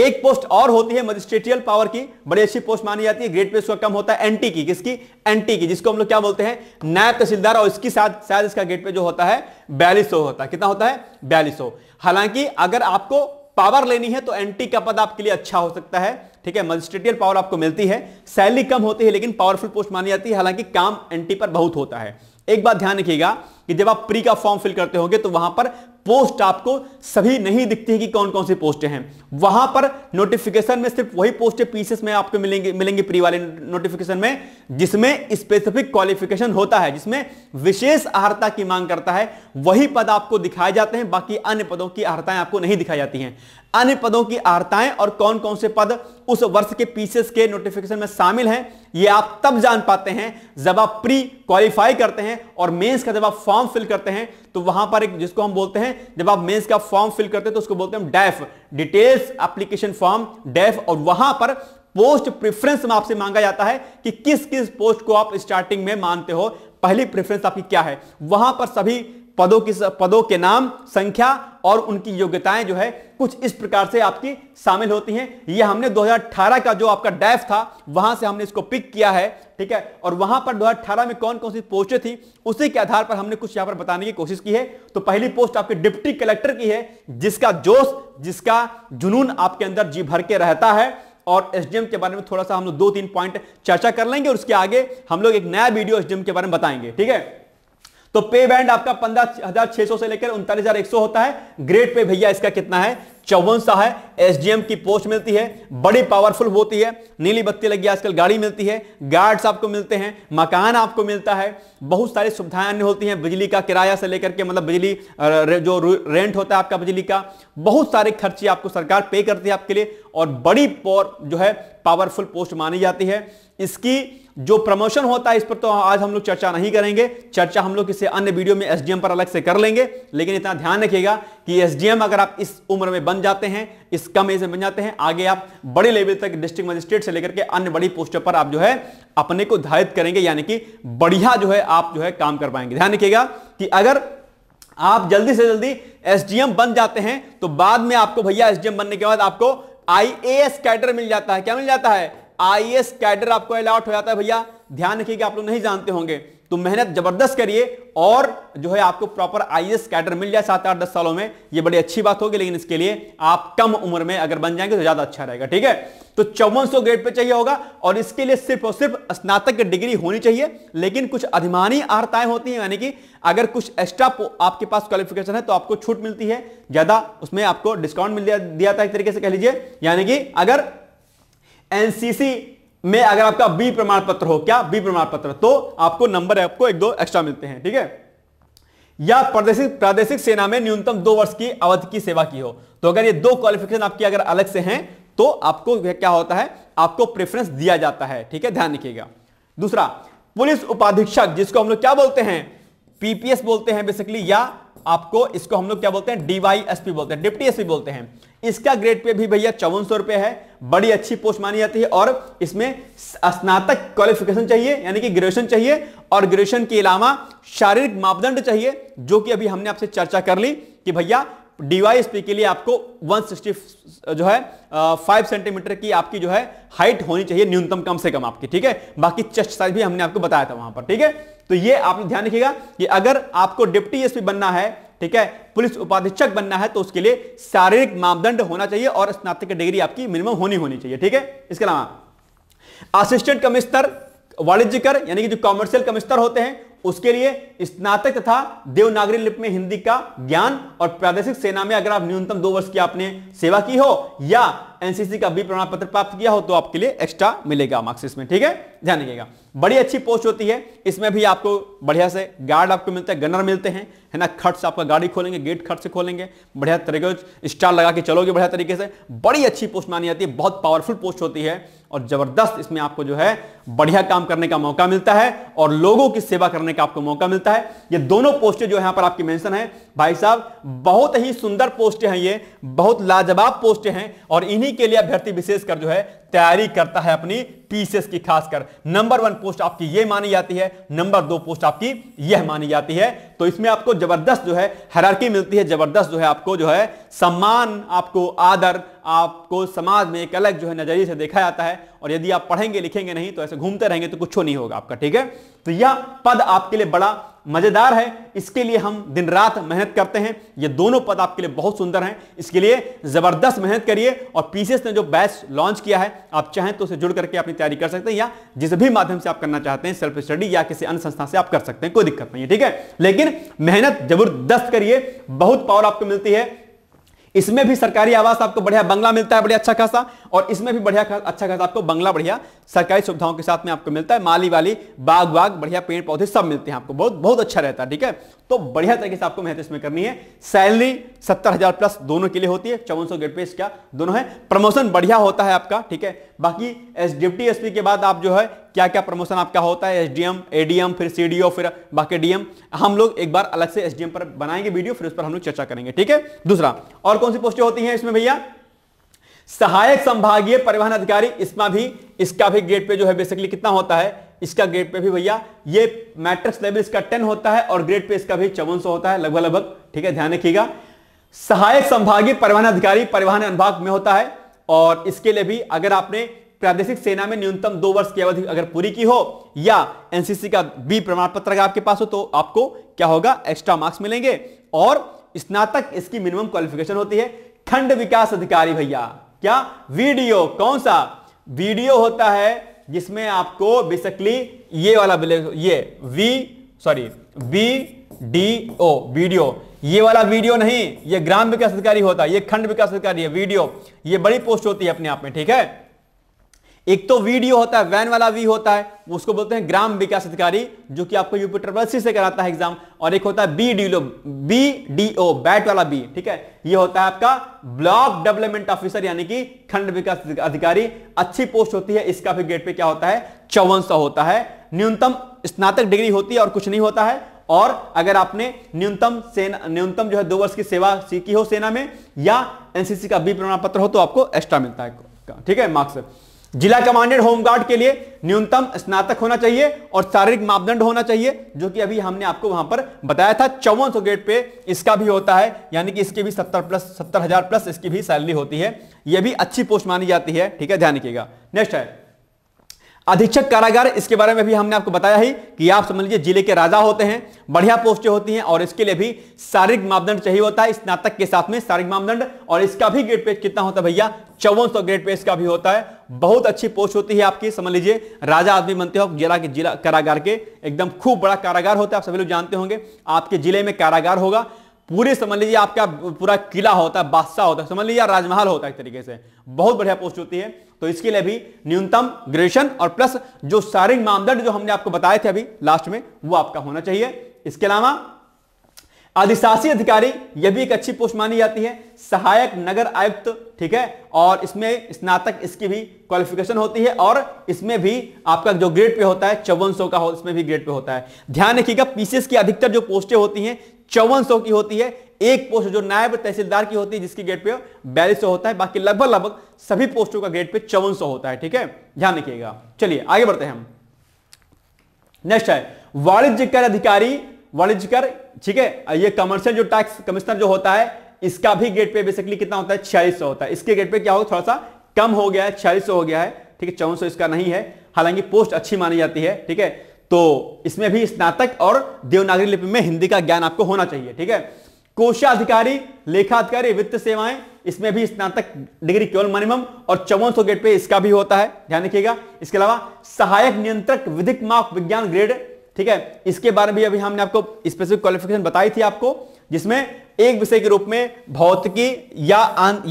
एक पोस्ट और होती है मजिस्ट्रेटियल पावर की बड़ी अच्छी पोस्ट मानी जाती है ग्रेट पे उसका कम होता है एंटी की किसकी एंटी की जिसको हम लोग क्या बोलते हैं नायब तहसीलदार और इसकी साथ शायद इसका ग्रेड पे जो होता है बयालीस होता है कितना होता है बयालीस हालांकि अगर आपको पावर लेनी है तो एंटी का पद आपके लिए अच्छा हो सकता है ठीक है मजिस्ट्रेटियल पावर आपको मिलती है सैलरी कम होती है लेकिन पावरफुल पोस्ट मानी जाती है हालांकि काम एंटी पर बहुत होता है एक बात ध्यान रखिएगा कि जब आप प्री का फॉर्म फिल करते होंगे तो वहां पर पोस्ट आपको सभी नहीं दिखती है कि कौन कौन सी पोस्ट हैं वहां पर नोटिफिकेशन में सिर्फ वही पोस्ट पीसेस में आपको मिलेंगे मिलेंगे प्री वाले नोटिफिकेशन में जिसमें स्पेसिफिक क्वालिफिकेशन होता है जिसमें विशेष अर्हता की मांग करता है वही पद आपको दिखाए जाते हैं बाकी अन्य पदों की अर्हताएं आपको नहीं दिखाई जाती हैं अन्य पदों की अर्ताएं और कौन कौन से पद उस वर्ष के पीसेस के नोटिफिकेशन में शामिल हैं ये आप तब जान पाते हैं जब आप प्री क्वालिफाई करते हैं और मेंस का जब आप फॉर्म फॉर्म फिल करते हैं तो वहां पर एक जिसको हम बोलते हैं जब आप मेंस का फॉर्म फिल करते हैं तो उसको बोलते हैं डेफ डिटेल्स एप्लीकेशन फॉर्म डेफ और वहां पर पोस्ट प्रिफरेंस में आपसे मांगा जाता है कि किस किस पोस्ट को आप स्टार्टिंग में मानते हो पहली प्रेफरेंस आपकी क्या है वहां पर सभी पदों की पदों के नाम संख्या और उनकी योग्यताएं जो है कुछ इस प्रकार से आपकी शामिल होती हैं ये हमने 2018 का जो आपका डैफ था वहां से हमने इसको पिक किया है ठीक है और वहां पर 2018 में कौन कौन सी पोस्टें थी उसी के आधार पर हमने कुछ यहां पर बताने की कोशिश की है तो पहली पोस्ट आपके डिप्टी कलेक्टर की है जिसका जोश जिसका जुनून आपके अंदर जी भर के रहता है और एसडीएम के बारे में थोड़ा सा हम लोग दो तीन पॉइंट चर्चा कर लेंगे और उसके आगे हम लोग एक नया वीडियो एसडीएम के बारे में बताएंगे ठीक है तो पे बैंड आपका पंद्रह हजार छह सौ से लेकर उनतालीस हजार एक सौ होता है ग्रेड पे भैया इसका कितना है चौवन सा है एसडीएम की पोस्ट मिलती है बड़ी पावरफुल होती है नीली बत्ती लगी आजकल गाड़ी मिलती है गार्ड्स आपको मिलते हैं मकान आपको मिलता है बहुत सारी सुविधाएं अन्य होती हैं बिजली का किराया से लेकर के मतलब बिजली जो रेंट होता है आपका बिजली का बहुत सारे खर्चे आपको सरकार पे करती है आपके लिए और बड़ी जो है पावरफुल पोस्ट मानी जाती है इसकी जो प्रमोशन होता है इस पर तो आज हम लोग चर्चा नहीं करेंगे चर्चा हम लोग किसी अन्य वीडियो में एसडीएम पर अलग से कर लेंगे लेकिन इतना ध्यान रखिएगा कि एसडीएम अगर आप इस उम्र में बन जाते हैं इस कम एज में बन जाते हैं आगे आप बड़े लेवल तक डिस्ट्रिक्ट मजिस्ट्रेट से लेकर के अन्य बड़ी पोस्टों पर आप जो है अपने को धारित करेंगे यानी कि बढ़िया जो है आप जो है काम कर पाएंगे ध्यान रखिएगा कि अगर आप जल्दी से जल्दी एसडीएम बन जाते हैं तो बाद में आपको भैया एसडीएम बनने के बाद आपको आईएएस कैडर मिल जाता है क्या मिल जाता है आईएएस कैडर आपको अलॉट हो जाता है भैया ध्यान रखिएगा आप लोग नहीं जानते होंगे तो मेहनत जबरदस्त करिए और जो है आपको प्रॉपर आईएएस कैडर मिल जाए सात आठ दस सालों में ये बड़ी अच्छी बात होगी लेकिन इसके लिए आप कम उम्र में अगर बन जाएंगे तो ज्यादा अच्छा रहेगा ठीक है तो चौवन सौ ग्रेड पे चाहिए होगा और इसके लिए सिर्फ और सिर्फ स्नातक की डिग्री होनी चाहिए लेकिन कुछ अधिमानी आर्ताएं होती हैं यानी कि अगर कुछ एक्स्ट्रा आपके पास क्वालिफिकेशन है तो आपको छूट मिलती है ज्यादा उसमें आपको डिस्काउंट मिल दिया, जाता है एक तरीके से कह लीजिए यानी कि अगर एनसीसी में अगर आपका बी प्रमाण पत्र हो क्या बी प्रमाण पत्र तो आपको नंबर आपको एक दो एक्स्ट्रा मिलते हैं ठीक है या प्रादेशिक प्रादेशिक सेना में न्यूनतम दो वर्ष की अवधि की सेवा की हो तो अगर ये दो क्वालिफिकेशन आपकी अगर अलग से हैं तो आपको क्या होता है आपको प्रेफरेंस दिया जाता है ठीक है ध्यान रखिएगा दूसरा पुलिस उपाधीक्षक जिसको हम लोग क्या बोलते हैं पीपीएस बोलते हैं बेसिकली या आपको इसको हम लोग क्या बोलते हैं डीवाई एसपी बोलते हैं डिप्टी एसपी बोलते हैं इसका ग्रेड पे भी भैया चौवन सौ रुपए है बड़ी अच्छी पोस्ट मानी जाती है और इसमें स्नातक क्वालिफिकेशन चाहिए यानी कि ग्रेजुएशन चाहिए और ग्रेजुएशन के अलावा शारीरिक मापदंड चाहिए जो कि अभी हमने आपसे चर्चा कर ली कि भैया डीवाईएसपी के लिए आपको 160 जो है फाइव सेंटीमीटर की आपकी जो है हाइट होनी चाहिए न्यूनतम कम से कम आपकी ठीक है बाकी चेस्ट साइज भी हमने आपको बताया था वहां पर ठीक है तो ये आपने ध्यान रखिएगा कि अगर आपको डिप्टी एसपी बनना है ठीक है पुलिस उपाधीक्षक बनना है तो उसके लिए शारीरिक मापदंड होना चाहिए और स्नातक की डिग्री आपकी मिनिमम होनी होनी चाहिए ठीक है इसके अलावा असिस्टेंट कमिश्नर वाणिज्य कर यानी कि जो कॉमर्शियल कमिश्नर होते हैं उसके लिए स्नातक तथा देवनागरी लिपि में हिंदी का ज्ञान और प्रादेशिक सेना में अगर आप न्यूनतम दो वर्ष की आपने सेवा की हो या एनसीसी का बी प्रमाण पत्र प्राप्त किया हो तो आपके लिए एक्स्ट्रा मिलेगा मार्क्स इसमें ठीक है ध्यान रखिएगा बड़ी अच्छी पोस्ट होती है इसमें भी आपको बढ़िया से गार्ड आपको मिलता है गनर मिलते हैं है ना खट से आपका गाड़ी खोलेंगे गेट खट से खोलेंगे बढ़िया तरीके से स्टार लगा के चलोगे बढ़िया तरीके से बड़ी अच्छी पोस्ट मानी जाती है बहुत पावरफुल पोस्ट होती है और जबरदस्त इसमें आपको जो है बढ़िया काम करने का मौका मिलता है और लोगों की सेवा करने का आपको मौका मिलता है ये दोनों पोस्टें जो यहाँ पर आपकी मेंशन है भाई साहब बहुत ही सुंदर पोस्ट हैं ये बहुत लाजवाब पोस्ट हैं और इन्हीं के लिए अभ्यर्थी विशेषकर जो है तैयारी करता है अपनी पीसीएस की खासकर नंबर वन पोस्ट आपकी ये मानी जाती है नंबर दो पोस्ट आपकी यह मानी जाती है तो इसमें आपको जबरदस्त जो है हरारकी मिलती है जबरदस्त जो है आपको जो है सम्मान आपको आदर आपको समाज में एक अलग जो है नजरिए से देखा जाता है और यदि आप पढ़ेंगे लिखेंगे नहीं तो ऐसे घूमते रहेंगे तो कुछ नहीं होगा आपका ठीक है तो यह पद आपके लिए बड़ा मजेदार है इसके लिए हम दिन रात मेहनत करते हैं ये दोनों पद आपके लिए बहुत सुंदर हैं इसके लिए जबरदस्त मेहनत करिए और पीसीएस ने जो बैच लॉन्च किया है आप चाहें तो उसे जुड़ करके अपनी तैयारी कर सकते हैं या जिस भी माध्यम से आप करना चाहते हैं सेल्फ स्टडी या किसी अन्य संस्था से आप कर सकते हैं कोई दिक्कत नहीं है ठीक है लेकिन मेहनत जबरदस्त करिए बहुत पावर आपको मिलती है इसमें भी सरकारी आवास आपको बढ़िया बंगला मिलता है बढ़िया अच्छा खासा और इसमें भी बढ़िया अच्छा खासा आपको बंगला बढ़िया सरकारी सुविधाओं के साथ में आपको मिलता है माली वाली बाग बाग बढ़िया पेड़ पौधे सब मिलते हैं आपको बहुत बहुत अच्छा रहता है ठीक है तो बढ़िया तरीके से आपको मेहनत इसमें करनी है सैलरी सत्तर हजार प्लस दोनों के लिए होती है चौवन सौ पे इसका दोनों है प्रमोशन बढ़िया होता है आपका ठीक है बाकी एस डिप्टी एसपी के बाद आप जो है क्या क्या प्रमोशन आपका होता है एसडीएम एडीएम फिर सीडीओ फिर बाकी डीएम हम लोग एक बार अलग से एसडीएम पर बनाएंगे वीडियो फिर उस पर हम लोग चर्चा करेंगे ठीक है दूसरा और कौन सी पोस्टें होती हैं इसमें भैया सहायक संभागीय परिवहन अधिकारी इसमें भी इसका भी ग्रेड पे जो है बेसिकली कितना होता है इसका ग्रेड पे भी भैया ये मैट्रिक्स लेवल इसका टेन होता है और ग्रेड पे इसका भी चौवन होता है लगभग लगभग ठीक है ध्यान रखिएगा सहायक संभागीय परिवहन अधिकारी परिवहन अनुभाग में होता है और इसके लिए भी अगर आपने प्रादेशिक सेना में न्यूनतम दो वर्ष की अवधि अगर पूरी की हो या एनसीसी का बी प्रमाण पत्र अगर आपके पास हो तो आपको क्या होगा एक्स्ट्रा मार्क्स मिलेंगे और स्नातक इसकी मिनिमम क्वालिफिकेशन होती है खंड विकास अधिकारी भैया क्या वीडियो कौन सा वीडियो होता है जिसमें आपको बेसिकली ये वाला ये V sorry V D O video ये वाला वीडियो नहीं ये ग्राम विकास अधिकारी होता है ये खंड विकास अधिकारी है वीडियो ये बड़ी पोस्ट होती है अपने आप में ठीक है एक तो वीडियो होता है वैन वाला वी होता है उसको बोलते हैं ग्राम विकास अधिकारी जो कि आपको यूपीटर ट्रिपल सी से कराता है एग्जाम और एक होता है B D B D O बैट वाला बी ठीक है ये होता है आपका ब्लॉक डेवलपमेंट ऑफिसर यानी कि खंड विकास अधिकारी अच्छी पोस्ट होती है इसका भी गेट पे क्या होता है चौवन होता है न्यूनतम स्नातक डिग्री होती है और कुछ नहीं होता है और अगर आपने न्यूनतम सेना न्यूनतम जो है दो वर्ष की सेवा सीखी हो सेना में या एनसीसी का बी प्रमाण पत्र हो तो आपको एक्स्ट्रा मिलता है ठीक है मार्क्स जिला कमांडेंट होमगार्ड के लिए न्यूनतम स्नातक होना चाहिए और शारीरिक मापदंड होना चाहिए जो कि अभी हमने आपको वहां पर बताया था चौवन सौ गेट पे इसका भी होता है यानी कि इसके भी सत्तर प्लस सत्तर हजार प्लस इसकी भी सैलरी होती है यह भी अच्छी पोस्ट मानी जाती है ठीक है ध्यान रखिएगा नेक्स्ट है अधीक्षक कारागार इसके बारे में भी हमने आपको बताया ही कि आप समझ लीजिए जिले के राजा होते हैं बढ़िया पोस्टें होती हैं और इसके लिए भी शारीरिक मापदंड चाहिए होता है स्नातक के साथ में शारीरिक मापदंड और इसका भी गेट पे कितना होता है भैया चौवन सौ तो ग्रेड पे इसका भी होता है बहुत अच्छी पोस्ट होती है आपकी समझ लीजिए राजा आदमी बनते हो जिला के जिला कारागार के एकदम खूब बड़ा कारागार होता है आप सभी लोग जानते होंगे आपके जिले में कारागार होगा पूरे समझ लीजिए आपका पूरा किला होता है बादशाह होता है समझ लीजिए राजमहल होता है एक तरीके से बहुत बढ़िया पोस्ट होती है तो इसके लिए भी न्यूनतम ग्रेजुएशन और प्लस जो शारीरिक मानदंड जो हमने आपको बताए थे अभी लास्ट में वो आपका होना चाहिए इसके अलावा अधिशासी अधिकारी यह भी एक अच्छी पोस्ट मानी जाती है सहायक नगर आयुक्त ठीक है और इसमें स्नातक इसकी भी क्वालिफिकेशन होती है और इसमें भी आपका जो ग्रेड पे होता है चौवन सौ का हो, इसमें भी ग्रेड पे होता है ध्यान रखिएगा पीसीएस की अधिकतर जो पोस्टें होती हैं चौवन सौ की होती है एक पोस्ट जो नायब तहसीलदार की होती है जिसकी ग्रेड पे बयालीस होता है बाकी लगभग लगभग सभी पोस्टों का ग्रेड पे चौवन होता है ठीक है ध्यान रखिएगा चलिए आगे बढ़ते हैं हम नेक्स्ट है वाणिज्य कर अधिकारी वाणिज्य कर ठीक है ये कमर्शियल जो टैक्स कमिश्नर जो होता है इसका भी गेट पे बेसिकली कितना होता है छियालीस होता है इसके गेट पे क्या हो थोड़ा सा कम हो गया है छियालीस हो गया है ठीक है चौवन इसका नहीं है हालांकि पोस्ट अच्छी मानी जाती है ठीक है तो इसमें भी स्नातक और देवनागरी लिपि में हिंदी का ज्ञान आपको होना चाहिए ठीक है कोषाधिकारी लेखाधिकारी वित्त सेवाएं इसमें भी स्नातक डिग्री केवल मिनिमम और चौवन सौ गेट पे इसका भी होता है ध्यान रखिएगा इसके अलावा सहायक नियंत्रक विधिक माप विज्ञान ग्रेड ठीक है इसके बारे में भी अभी हमने आपको स्पेसिफिक क्वालिफिकेशन बताई थी आपको जिसमें एक विषय के रूप में भौतिकी या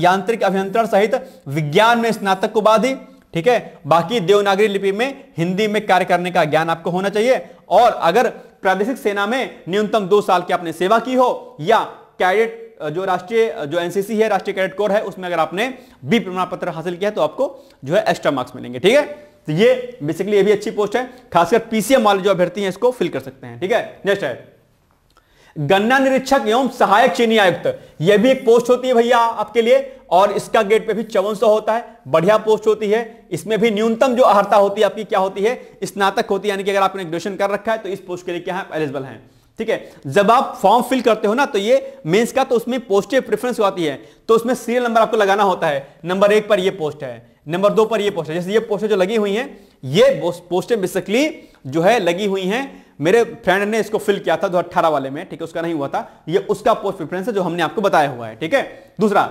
यांत्रिक अभियंत्रण सहित विज्ञान में स्नातक को बाधी ठीक है बाकी देवनागरी लिपि में हिंदी में कार्य करने का ज्ञान आपको होना चाहिए और अगर प्रादेशिक सेना में न्यूनतम दो साल की आपने सेवा की हो या कैडेट जो राष्ट्रीय जो एनसीसी है राष्ट्रीय कैडेट कोर है उसमें अगर आपने बी प्रमाण पत्र हासिल किया है तो आपको जो है एक्स्ट्रा मार्क्स मिलेंगे ठीक है तो ये बेसिकली ये भी अच्छी पोस्ट है खासकर पीसीएम वाले जो अभ्यर्थी हैं इसको फिल कर सकते हैं ठीक है नेक्स्ट है गन्ना निरीक्षक एवं सहायक चीनी आयुक्त यह भी एक पोस्ट होती है भैया आपके लिए और इसका गेट पे भी चौवन सौ होता है बढ़िया पोस्ट होती है इसमें भी न्यूनतम जो अर्हता होती है आपकी क्या होती है स्नातक होती है यानी कि अगर आपने ग्रेजुएशन कर रखा है तो इस पोस्ट के लिए क्या है एलिजिबल है ठीक है जब आप फॉर्म फिल करते हो ना तो ये मेंस का तो उसमें पोस्टिव प्रेफरेंस आती है तो उसमें सीरियल नंबर आपको लगाना होता है नंबर एक पर यह पोस्ट है नंबर दो पर ये पोस्टर जैसे ये पोस्टर जो लगी हुई हैं ये पोस्टर बेसिकली जो है लगी हुई हैं मेरे फ्रेंड ने इसको फिल किया था दो अट्ठारह वाले में ठीक है उसका नहीं हुआ था ये उसका पोस्ट प्रिफरेंस है जो हमने आपको बताया हुआ है ठीक है दूसरा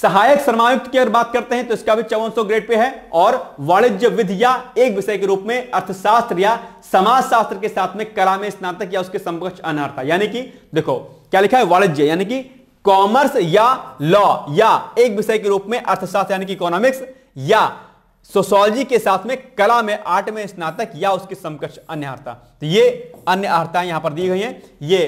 सहायक सरमायुक्त की अगर बात करते हैं तो इसका भी चौवन ग्रेड पे है और वाणिज्य विधि या एक विषय के रूप में अर्थशास्त्र या समाजशास्त्र के साथ में कला में स्नातक या उसके समकक्ष अनहर्ता यानी कि देखो क्या लिखा है वाणिज्य यानी कि कॉमर्स या लॉ या एक विषय के रूप में अर्थशास्त्र यानी कि इकोनॉमिक्स या सोशोलॉजी के साथ में कला में आर्ट में स्नातक या उसके समकक्ष अन्य अर्ता तो ये अन्य अर्ताएं यहां पर दी गई हैं ये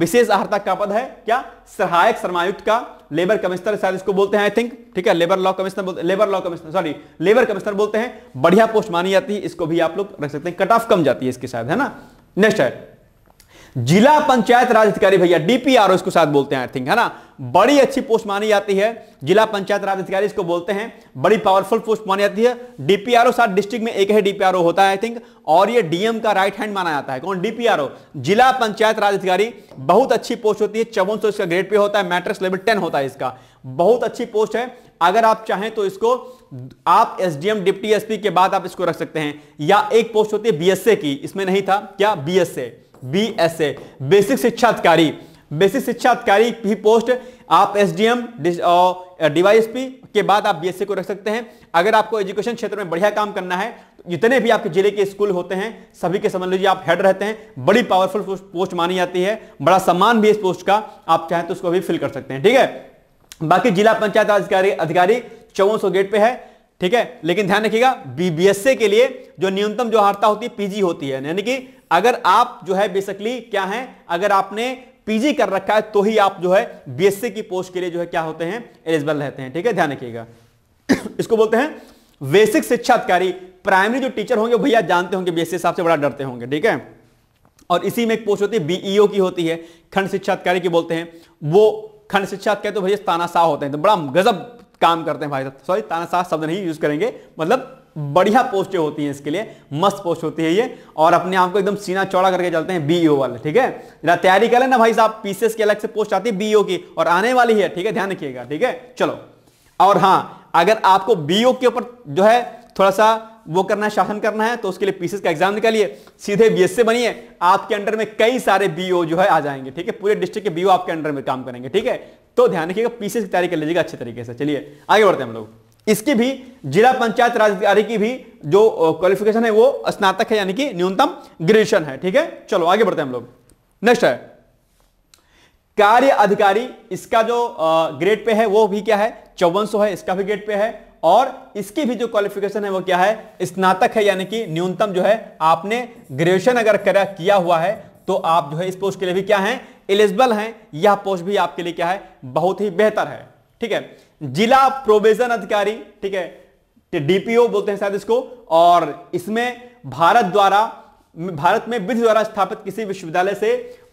विशेष अर्ता का पद है क्या सहायक श्रमायुक्त का लेबर कमिश्नर शायद इसको बोलते हैं आई थिंक ठीक है लेबर लॉ कमिश्नर बोलते labour law commissioner sorry labour commissioner बोलते हैं बढ़िया पोस्ट मानी जाती है इसको भी आप लोग रख सकते हैं कट ऑफ कम जाती है इसके शायद है ना नेक्स्ट है जिला पंचायत राज अधिकारी भैया डीपीआरओ इसको साथ बोलते हैं आई थिंक है ना बड़ी अच्छी पोस्ट मानी जाती है जिला पंचायत राज अधिकारी इसको बोलते हैं बड़ी पावरफुल पोस्ट मानी जाती है डीपीआरओ साथ डिस्ट्रिक्ट में एक है डीपीआरओ होता है आई थिंक और ये डीएम का राइट हैंड माना जाता है कौन डीपीआरओ जिला पंचायत राज अधिकारी बहुत अच्छी पोस्ट होती है चौवन इसका ग्रेड पे होता है मैट्रिक्स लेवल टेन होता है इसका बहुत अच्छी पोस्ट है अगर आप चाहें तो इसको आप एसडीएम डिप्टी एसपी के बाद आप इसको रख सकते हैं या एक पोस्ट होती है बीएसए की इसमें नहीं था क्या BSA B S A basic शिक्षा अधिकारी बेसिक शिक्षा अधिकारी भी पोस्ट आप एस डी एम डीवाईएसपी के बाद आप बीएससी को रख सकते हैं अगर आपको एजुकेशन क्षेत्र में बढ़िया काम करना है तो जितने भी आपके जिले के स्कूल होते हैं सभी के समझ लीजिए आप हेड रहते हैं बड़ी पावरफुल पोस्ट मानी जाती है बड़ा सम्मान भी इस पोस्ट का आप चाहें तो उसको भी फिल कर सकते हैं ठीक है बाकी जिला पंचायत अधिकारी अधिकारी चौवन गेट पे है ठीक है लेकिन ध्यान रखिएगा बीबीएसए के लिए जो न्यूनतम जो हार्ता होती है पीजी होती है यानी कि अगर आप जो है बेसिकली क्या है अगर आपने पीजी कर रखा है तो ही आप जो है बीएससी की पोस्ट के लिए जो है क्या होते हैं एलिजिबल रहते हैं ठीक है ध्यान रखिएगा इसको बोलते हैं बेसिक शिक्षा अधिकारी प्राइमरी जो टीचर होंगे भैया जानते होंगे बीएससी हिसाब से बड़ा डरते होंगे ठीक है और इसी में एक पोस्ट होती है बीईओ e की होती है खंड शिक्षा अधिकारी की बोलते हैं वो खंड शिक्षा अधिकारी तो भैया तानाशाह होते हैं तो बड़ा गजब काम करते हैं भाई सॉरी तानाशाह शब्द नहीं यूज करेंगे मतलब बढ़िया पोस्टें होती हैं इसके लिए मस्त पोस्ट होती है ये और अपने आप को एकदम सीना चौड़ा करके चलते हैं बीईओ e वाले ठीक है जरा तैयारी कर लेना भाई साहब पीसीएस के अलग से पोस्ट आती है बीईओ e की और आने वाली है ठीक है ध्यान रखिएगा ठीक है चलो और हाँ अगर आपको बीओ e के ऊपर जो है थोड़ा सा वो करना है शासन करना है तो उसके लिए पीसीएस का एग्जाम निकालिए सीधे बीएससी बनिए आपके अंडर में कई सारे बीओ जो है आ जाएंगे ठीक है पूरे डिस्ट्रिक्ट के बीओ आपके अंडर में काम करेंगे ठीक है तो ध्यान रखिएगा पीसीएस की तैयारी कर लीजिएगा अच्छे तरीके से चलिए आगे बढ़ते हैं हम लोग इसकी भी जिला पंचायत राज अधिकारी की भी जो क्वालिफिकेशन है वो स्नातक है यानी कि न्यूनतम ग्रेजुएशन है ठीक है चलो आगे बढ़ते हैं हम लोग नेक्स्ट है कार्य अधिकारी इसका जो ग्रेड पे है वो भी क्या है चौवन है इसका भी ग्रेड पे है और इसकी भी जो क्वालिफिकेशन है वो क्या है स्नातक है यानी कि न्यूनतम जो है आपने ग्रेजुएशन अगर करा किया हुआ है तो आप जो है इस पोस्ट के लिए भी क्या है एलिजिबल हैं यह पोस्ट भी आपके लिए क्या है बहुत ही बेहतर है ठीक है जिला प्रोबेशन अधिकारी ठीक है डीपीओ बोलते हैं शायद इसको और इसमें भारत द्वारा भारत में विधि द्वारा स्थापित किसी विश्वविद्यालय से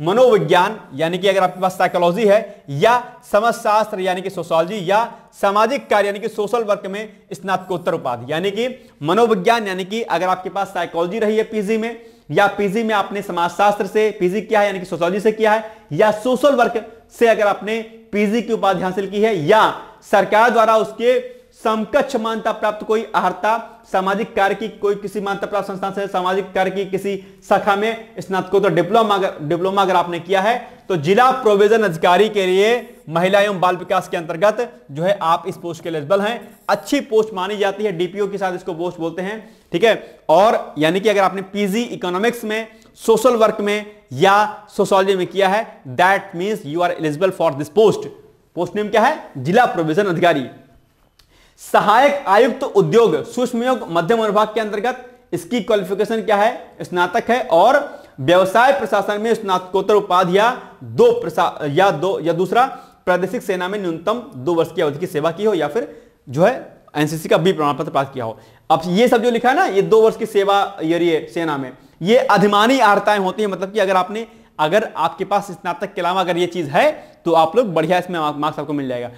मनोविज्ञान यानी कि अगर आपके पास साइकोलॉजी है या समाजशास्त्र यानी कि सोशोलॉजी या सामाजिक कार्य यानी कि सोशल वर्क में स्नातकोत्तर उपाधि यानी कि मनोविज्ञान यानी कि अगर आपके पास साइकोलॉजी रही है पीजी में या पीजी में आपने समाजशास्त्र से पीजी किया है यानी कि सोशोलॉजी से किया है या सोशल वर्क से अगर आपने पीजी की उपाधि हासिल की है या सरकार द्वारा उसके समकक्ष मान्यता प्राप्त कोई अहर्ता सामाजिक कार्य की कोई किसी मान्यता प्राप्त संस्थान से सामाजिक कार्य की किसी शाखा में स्नातकोत्तर तो डिप्लोमा डिप्लोमा अगर आपने किया है तो जिला प्रोविजन अधिकारी के लिए महिला एवं बाल विकास के अंतर्गत जो है आप इस पोस्ट के एलिजिबल हैं अच्छी पोस्ट मानी जाती है डीपीओ के साथ इसको पोस्ट बोलते हैं ठीक है और यानी कि अगर आपने पीजी इकोनॉमिक्स में सोशल वर्क में या सोशोलॉजी में किया है that means you are eligible for this post post name क्या है जिला प्रोबेशन अधिकारी सहायक आयुक्त तो उद्योग सूक्ष्म मध्यम अनुभाग के अंतर्गत इसकी क्वालिफिकेशन क्या है स्नातक है और व्यवसाय प्रशासन में स्नातकोत्तर उपाधियां दो या दो या दूसरा प्रादेशिक सेना में न्यूनतम दो वर्ष की अवधि की सेवा की हो या फिर जो है एनसीसी का बी प्रमाण पत्र प्राप्त किया हो अब ये सब जो लिखा है ना ये दो वर्ष की सेवा ये सेना में ये अधिमानी आर्ताएं होती है मतलब कि अगर आपने अगर आपके पास स्नातक के अलावा अगर ये चीज है तो आप लोग बढ़िया इसमें मार्क्स आपको मिल जाएगा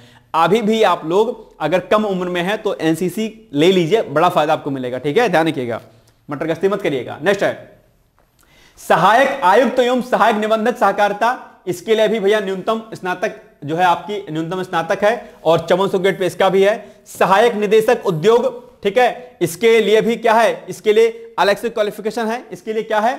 अभी भी आप लोग अगर कम उम्र में है तो एनसीसी ले लीजिए बड़ा फायदा आपको मिलेगा ठीक है ध्यान रखिएगा मटर गश्ती मत करिएगा नेक्स्ट है सहायक आयुक्त तो एवं सहायक निबंधक सहकारिता इसके लिए भी भैया न्यूनतम स्नातक जो है आपकी न्यूनतम स्नातक है और चौवन सौ ग्रेड पे इसका भी है सहायक निदेशक उद्योग ठीक है इसके लिए भी क्या है इसके लिए अलग से क्वालिफिकेशन है इसके लिए क्या है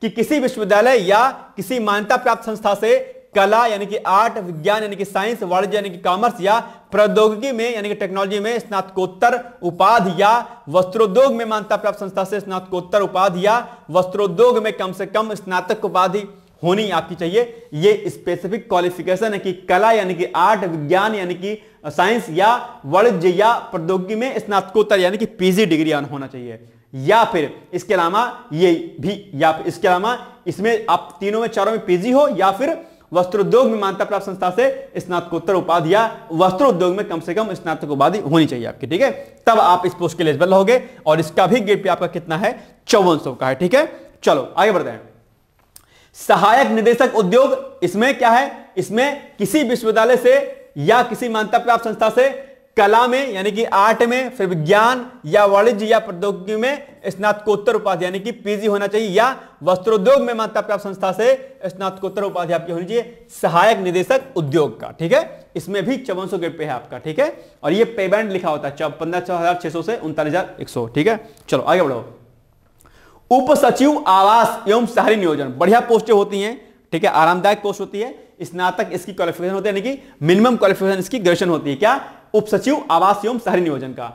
कि किसी विश्वविद्यालय या किसी मान्यता प्राप्त संस्था से कला यानी कि आर्ट विज्ञान यानी कि साइंस वाणिज्य यानी कि कॉमर्स या प्रौद्योगिकी में यानी कि टेक्नोलॉजी में स्नातकोत्तर उपाधि या वस्त्रोद्योग में मान्यता प्राप्त संस्था से स्नातकोत्तर उपाधि या वस्त्रोद्योग में कम से कम स्नातक उपाधि होनी आपकी चाहिए ये स्पेसिफिक क्वालिफिकेशन है कि कला यानी कि आर्ट विज्ञान यानी कि साइंस या वाणिज्य या प्रौद्योगिकी में स्नातकोत्तर यानी कि पीजी डिग्री होना चाहिए या फिर इसके अलावा ये भी या फिर इसके अलावा इसमें आप तीनों में चारों में पीजी हो या फिर वस्त्रोद्योग में मान्यता प्राप्त संस्था से स्नातकोत्तर उपाधि या वस्त्रोद्योग में कम से कम स्नातक उपाधि होनी चाहिए आपकी ठीक है तब आप इस पोस्ट के एलिजिबल होगे और इसका भी गेट पे आपका कितना है चौवन का है ठीक है चलो आगे बढ़ते हैं सहायक निदेशक उद्योग इसमें क्या है इसमें किसी विश्वविद्यालय से या किसी मान्यता प्राप्त संस्था से कला में यानी कि आर्ट में फिर विज्ञान या वाणिज्य या प्रौद्योगिकी में स्नातकोत्तर उपाधि यानी कि पीजी होना चाहिए या वस्त्रोद्योग में मान्यता प्राप्त संस्था से स्नातकोत्तर उपाधि आपकी होनी चाहिए सहायक निदेशक उद्योग का ठीक है इसमें भी चौवन सौ ग्रेड पे है आपका ठीक है और ये पेमेंट लिखा होता है पंद्रह छह सौ से उनतालीस हजार एक सौ ठीक है चलो आगे बढ़ो उप सचिव आवास एवं शहरी नियोजन बढ़िया पोस्टें होती हैं ठीक है आरामदायक पोस्ट होती है स्नातक इसकी क्वालिफिकेशन होती है यानी कि मिनिमम क्वालिफिकेशन इसकी ग्रेजुएशन होती है क्या उप सचिव आवास एवं शहरी नियोजन का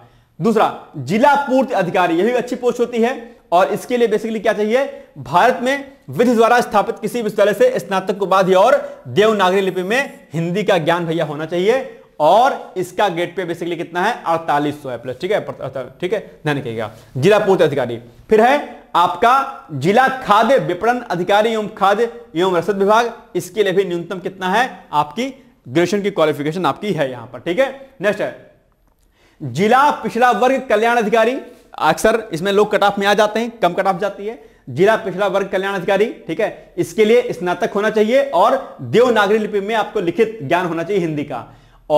दूसरा जिला पूर्ति अधिकारी यह भी अच्छी पोस्ट होती है और इसके लिए बेसिकली क्या चाहिए भारत में विधि द्वारा स्थापित किसी विश्वविद्यालय से स्नातक को बाद और देवनागरी लिपि में हिंदी का ज्ञान भैया होना चाहिए और इसका गेट पे बेसिकली कितना है अड़तालीस सौ प्लस ठीक है ठीक है ध्यान रखिएगा जिला पूर्ति अधिकारी फिर है आपका जिला खाद्य विपणन अधिकारी एवं खाद्य एवं रसद विभाग इसके लिए भी न्यूनतम कितना है आपकी ग्रेजुएशन की क्वालिफिकेशन आपकी है यहां पर ठीक है नेक्स्ट है जिला पिछड़ा वर्ग कल्याण अधिकारी अक्सर इसमें लोग कट ऑफ में आ जाते हैं कम कट ऑफ जाती है जिला पिछड़ा वर्ग कल्याण अधिकारी ठीक है इसके लिए स्नातक होना चाहिए और देवनागरी लिपि में आपको लिखित ज्ञान होना चाहिए हिंदी का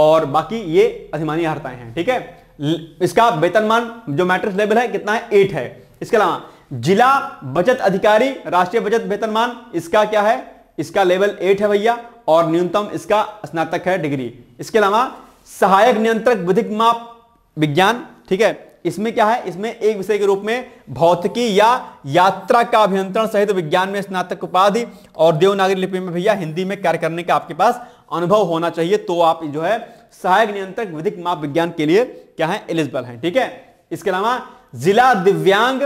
और बाकी ये अधिमानी हरताएं हैं ठीक है इसका वेतनमान जो मैट्रिक्स लेवल है कितना है एट है इसके अलावा जिला बचत अधिकारी राष्ट्रीय बचत वेतनमान इसका क्या है इसका लेवल एट है भैया और न्यूनतम इसका स्नातक है डिग्री इसके अलावा सहायक नियंत्रक विधिक माप विज्ञान ठीक है इसमें क्या है इसमें एक विषय के रूप में भौतिकी या यात्रा का अभियंत्रण सहित विज्ञान में स्नातक उपाधि और देवनागरी लिपि में भैया हिंदी में कार्य करने का आपके पास अनुभव होना चाहिए तो आप जो है सहायक नियंत्रक विधिक माप विज्ञान के लिए क्या है एलिजिबल है ठीक है इसके अलावा जिला दिव्यांग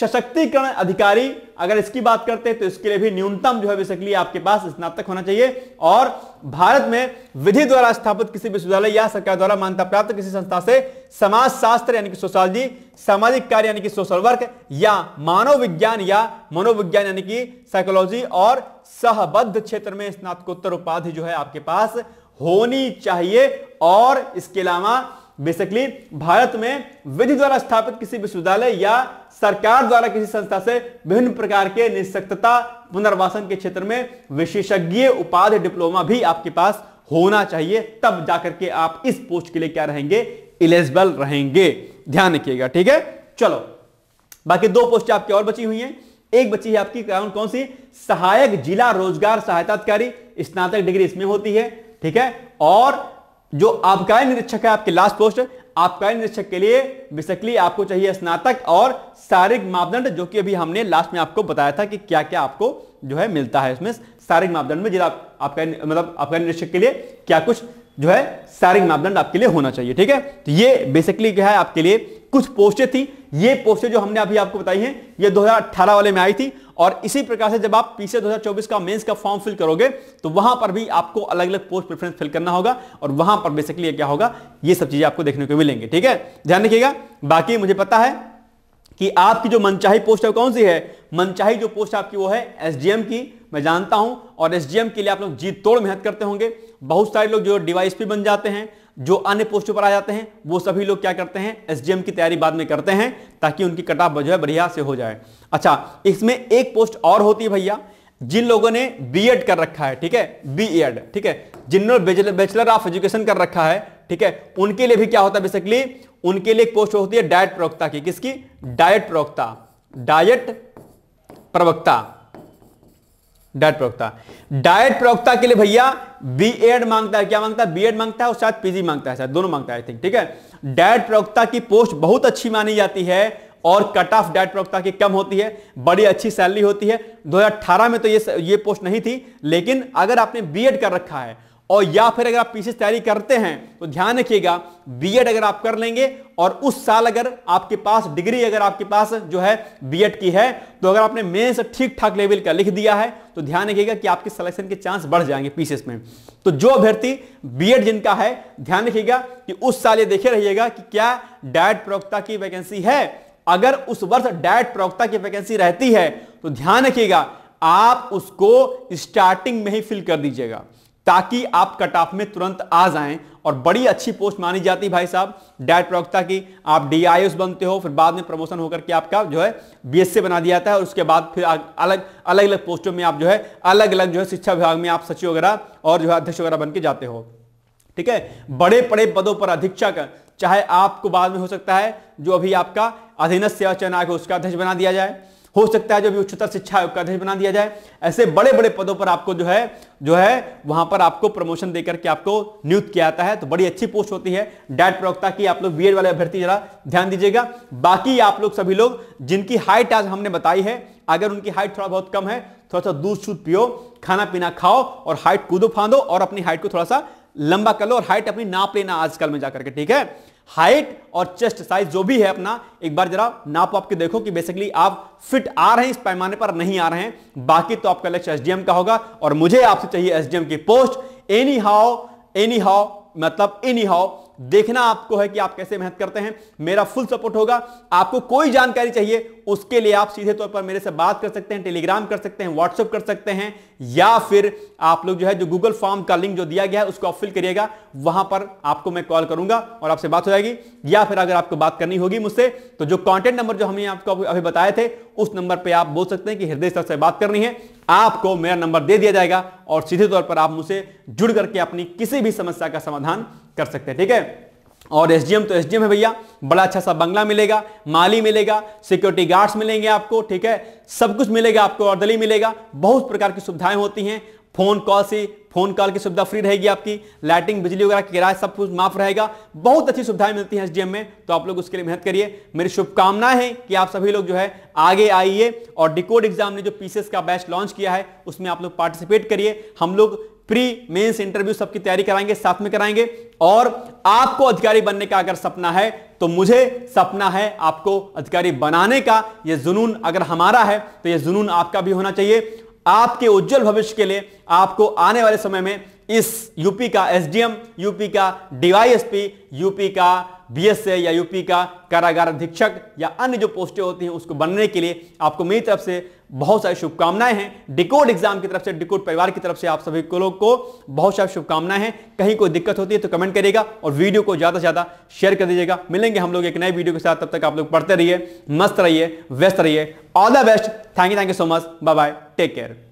सशक्तिकरण अधिकारी अगर इसकी बात करते हैं तो इसके लिए भी न्यूनतम जो है बेसिकली आपके पास स्नातक होना चाहिए और भारत में विधि द्वारा स्थापित किसी विश्वविद्यालय या सरकार द्वारा मान्यता प्राप्त किसी संस्था से समाज शास्त्र यानी कि सोशलॉजी सामाजिक कार्य यानी कि सोशल वर्क या मानव विज्ञान या मनोविज्ञान यानी कि साइकोलॉजी और सहबद्ध क्षेत्र में स्नातकोत्तर उपाधि जो है आपके पास होनी चाहिए और इसके अलावा बेसिकली भारत में विधि द्वारा स्थापित किसी विश्वविद्यालय या सरकार द्वारा किसी संस्था से विभिन्न प्रकार के निशक्तता पुनर्वासन के क्षेत्र में विशेषज्ञ उपाधि डिप्लोमा भी आपके पास होना चाहिए तब जाकर के आप इस पोस्ट के लिए क्या रहेंगे इलेजिबल रहेंगे ध्यान रखिएगा ठीक है चलो बाकी दो पोस्ट आपकी और बची हुई हैं एक बची है आपकी कौन कौन सी सहायक जिला रोजगार सहायता अधिकारी स्नातक डिग्री इसमें होती है ठीक है और जो आबकारी निरीक्षक है आपकी लास्ट पोस्ट आबकारी निरीक्षक के लिए बेसिकली आपको चाहिए स्नातक और शारीरिक मापदंड जो कि अभी हमने लास्ट में आपको बताया था कि क्या क्या आपको जो है मिलता है इसमें शारीरिक मापदंड में जिला आपका मतलब आपका निरीक्षक के लिए क्या कुछ जो है शारीरिक मापदंड आपके लिए होना चाहिए ठीक है तो ये बेसिकली क्या है आपके लिए कुछ पोस्टें थी ये पोस्टें जो हमने अभी आपको बताई हैं ये 2018 वाले में आई थी और इसी प्रकार से जब आप पीछे 2024 का मेंस का फॉर्म फिल करोगे तो वहां पर भी आपको अलग अलग पोस्ट प्रेफरेंस फिल करना होगा और वहां पर बेसिकली क्या होगा ये सब चीजें आपको देखने को मिलेंगे ठीक है ध्यान रखिएगा बाकी मुझे पता है कि आपकी जो मनचाही पोस्ट है कौन सी है मनचाही जो पोस्ट आपकी वो है एसडीएम की मैं जानता हूं और एसडीएम के लिए आप लोग जीत तोड़ मेहनत करते होंगे बहुत सारे लोग जो डीवाईएसपी बन जाते हैं जो अन्य पोस्टों पर आ जाते हैं वो सभी लोग क्या करते हैं एसडीएम की तैयारी बाद में करते हैं ताकि उनकी कटाप जो है बढ़िया से हो जाए अच्छा इसमें एक पोस्ट और होती है भैया जिन लोगों ने बीएड कर रखा है ठीक है बीएड ठीक है जिन्होंने बैचलर ऑफ एजुकेशन कर रखा है ठीक है उनके लिए भी क्या होता है बेसिकली उनके लिए एक पोस्ट होती है डायट प्रवक्ता की किसकी डायट प्रवक्ता डायट प्रवक्ता डायट प्रवक्ता डायट प्रवक्ता के लिए भैया बी एड मांगता है क्या मांगता है बी एड मांगता है और साथ पीजी मांगता है दोनों मांगता है आई थिंक ठीक है डायट प्रवक्ता की पोस्ट बहुत अच्छी मानी जाती है और कट ऑफ डायट प्रवक्ता की कम होती है बड़ी अच्छी सैलरी होती है 2018 में तो ये ये पोस्ट नहीं थी लेकिन अगर आपने बीएड कर रखा है और या फिर अगर आप पीसीएस तैयारी करते हैं तो ध्यान रखिएगा बीएड अगर आप कर लेंगे और उस साल अगर आपके पास डिग्री अगर आपके पास जो है बीएड की है तो अगर आपने मेंस ठीक ठाक लेवल का लिख दिया है तो ध्यान रखिएगा कि आपके सिलेक्शन के चांस बढ़ जाएंगे पीसीएस में तो जो अभ्यर्थी बीएड जिनका है ध्यान रखिएगा कि उस साल ये देखे रहिएगा कि क्या डायट प्रवक्ता की वैकेंसी है अगर उस वर्ष डायट प्रवक्ता की वैकेंसी रहती है तो ध्यान रखिएगा आप उसको स्टार्टिंग में ही फिल कर दीजिएगा ताकि आप कट ऑफ में तुरंत आ जाएं और बड़ी अच्छी पोस्ट मानी जाती भाई साहब डायट प्रवक्ता की आप डी बनते हो फिर बाद में प्रमोशन होकर के आपका जो है बीएससी बना दिया जाता है और उसके बाद फिर अलग अलग अलग पोस्टों में आप जो है अलग अलग जो है शिक्षा विभाग में आप सचिव वगैरह और जो है अध्यक्ष वगैरह बन के जाते हो ठीक है बड़े बड़े पदों पर अधीक्षक चाहे आपको बाद में हो सकता है जो अभी आपका अधीनस्थ सेवा चयन आयोग उसका अध्यक्ष बना दिया जाए हो सकता है जो भी उच्चतर शिक्षा आयोग का अध्यक्ष बना दिया जाए ऐसे बड़े बड़े पदों पर आपको जो है जो है वहां पर आपको प्रमोशन देकर के आपको नियुक्त किया जाता है तो बड़ी अच्छी पोस्ट होती है डैट प्रवक्ता की आप लोग बी वाले अभ्यर्थी जरा ध्यान दीजिएगा बाकी आप लोग सभी लोग जिनकी हाइट आज हमने बताई है अगर उनकी हाइट थोड़ा बहुत कम है थोड़ा सा दूध सूध पियो खाना पीना खाओ और हाइट कूदो फांदो और अपनी हाइट को थोड़ा सा लंबा कर लो और हाइट अपनी नाप लेना आजकल में जाकर के ठीक है हाइट और चेस्ट साइज जो भी है अपना एक बार जरा नाप आपके देखो कि बेसिकली आप फिट आ रहे हैं इस पैमाने पर नहीं आ रहे हैं बाकी तो आपका लक्ष्य एसडीएम का होगा और मुझे आपसे चाहिए एसडीएम की post anyhow anyhow मतलब एनी हाउ देखना आपको है कि आप कैसे मेहनत करते हैं मेरा फुल सपोर्ट होगा आपको कोई जानकारी चाहिए उसके लिए आप सीधे तौर पर मेरे से बात कर सकते हैं टेलीग्राम कर सकते हैं व्हाट्सएप कर सकते हैं या फिर आप लोग जो है जो गूगल फॉर्म का लिंक जो दिया गया है उसको आप फिल करिएगा वहां पर आपको मैं कॉल करूंगा और आपसे बात हो जाएगी या फिर अगर आपको बात करनी होगी मुझसे तो जो कॉन्टेक्ट नंबर जो हमने आपको अभी बताए थे उस नंबर पर आप बोल सकते हैं कि हृदय सर से बात करनी है आपको मेरा नंबर दे दिया जाएगा और सीधे तौर पर आप मुझसे जुड़ करके अपनी किसी भी समस्या का समाधान कर सकते हैं ठीक है और एसडीएम तो एसडीएम है भैया बड़ा अच्छा सा बंगला मिलेगा माली मिलेगा सिक्योरिटी गार्ड्स मिलेंगे आपको ठीक है सब कुछ मिलेगा आपको और दली मिलेगा बहुत प्रकार की सुविधाएं होती हैं फोन कॉल से फोन कॉल की सुविधा फ्री रहेगी आपकी लाइटिंग बिजली वगैरह किराया सब कुछ माफ रहेगा बहुत अच्छी सुविधाएं मिलती हैं एसडीएम में तो आप लोग उसके लिए मेहनत करिए मेरी शुभकामनाएं हैं कि आप सभी लोग जो है आगे आइए और डिकोड एग्जाम ने जो पीसीएस का बैच लॉन्च किया है उसमें आप लोग पार्टिसिपेट करिए हम लोग प्री मेन्स इंटरव्यू सबकी तैयारी कराएंगे साथ में कराएंगे और आपको अधिकारी बनने का अगर सपना है तो मुझे सपना है आपको अधिकारी बनाने का ये जुनून अगर हमारा है तो ये जुनून आपका भी होना चाहिए आपके उज्जवल भविष्य के लिए आपको आने वाले समय में इस यूपी का एसडीएम यूपी का डीवाईएसपी यूपी का बीएसए या यूपी का कारागार अधीक्षक या अन्य जो पोस्टें होती हैं उसको बनने के लिए आपको मेरी तरफ से बहुत सारी शुभकामनाएं हैं डिकोड एग्जाम की तरफ से डिकोड परिवार की तरफ से आप सभी को लोग को बहुत सारी शुभकामनाएं हैं कहीं कोई दिक्कत होती है तो कमेंट करिएगा और वीडियो को ज़्यादा से ज़्यादा शेयर कर दीजिएगा मिलेंगे हम लोग एक नए वीडियो के साथ तब तक आप लोग पढ़ते रहिए मस्त रहिए व्यस्त रहिए all the best thank you thank you so much bye bye take care